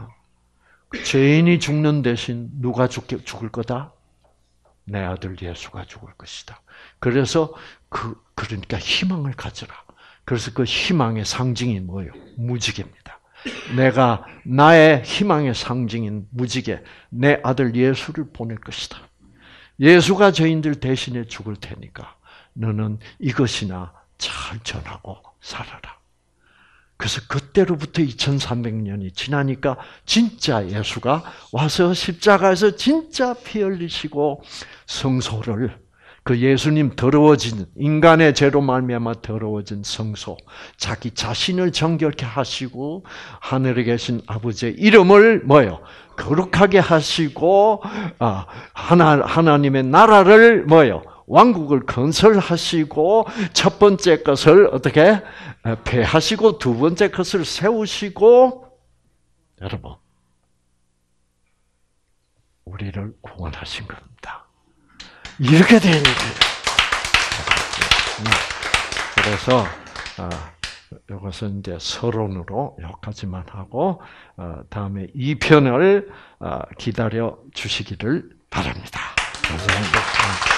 그 죄인이 죽는 대신 누가 죽, 죽을 거다? 내 아들 예수가 죽을 것이다. 그래서 그 그러니까 희망을 가져라. 그래서 그 희망의 상징이 뭐예요? 무지개입니다. 내가 나의 희망의 상징인 무지개, 내 아들 예수를 보낼 것이다. 예수가 저인들 대신에 죽을 테니까 너는 이것이나 잘 전하고 살아라. 그래서 그때로부터 2300년이 지나니까 진짜 예수가 와서 십자가에서 진짜 피 흘리시고 성소를 그 예수님 더러워진 인간의 죄로 말미암아 더러워진 성소 자기 자신을 정결케 하시고 하늘에 계신 아버지의 이름을 뭐요 거룩하게 하시고 아, 하나 하나님의 나라를 뭐요 왕국을 건설하시고 첫 번째 것을 어떻게 아, 패하시고 두 번째 것을 세우시고 여러분 우리를 구원하신 겁니다. 이렇게 되는 거 음. 그래서 아, 이것은 이제 서론으로 여기까지만 하고 아, 다음에 2편을 기다려 주시기를 바랍니다 감사합니다.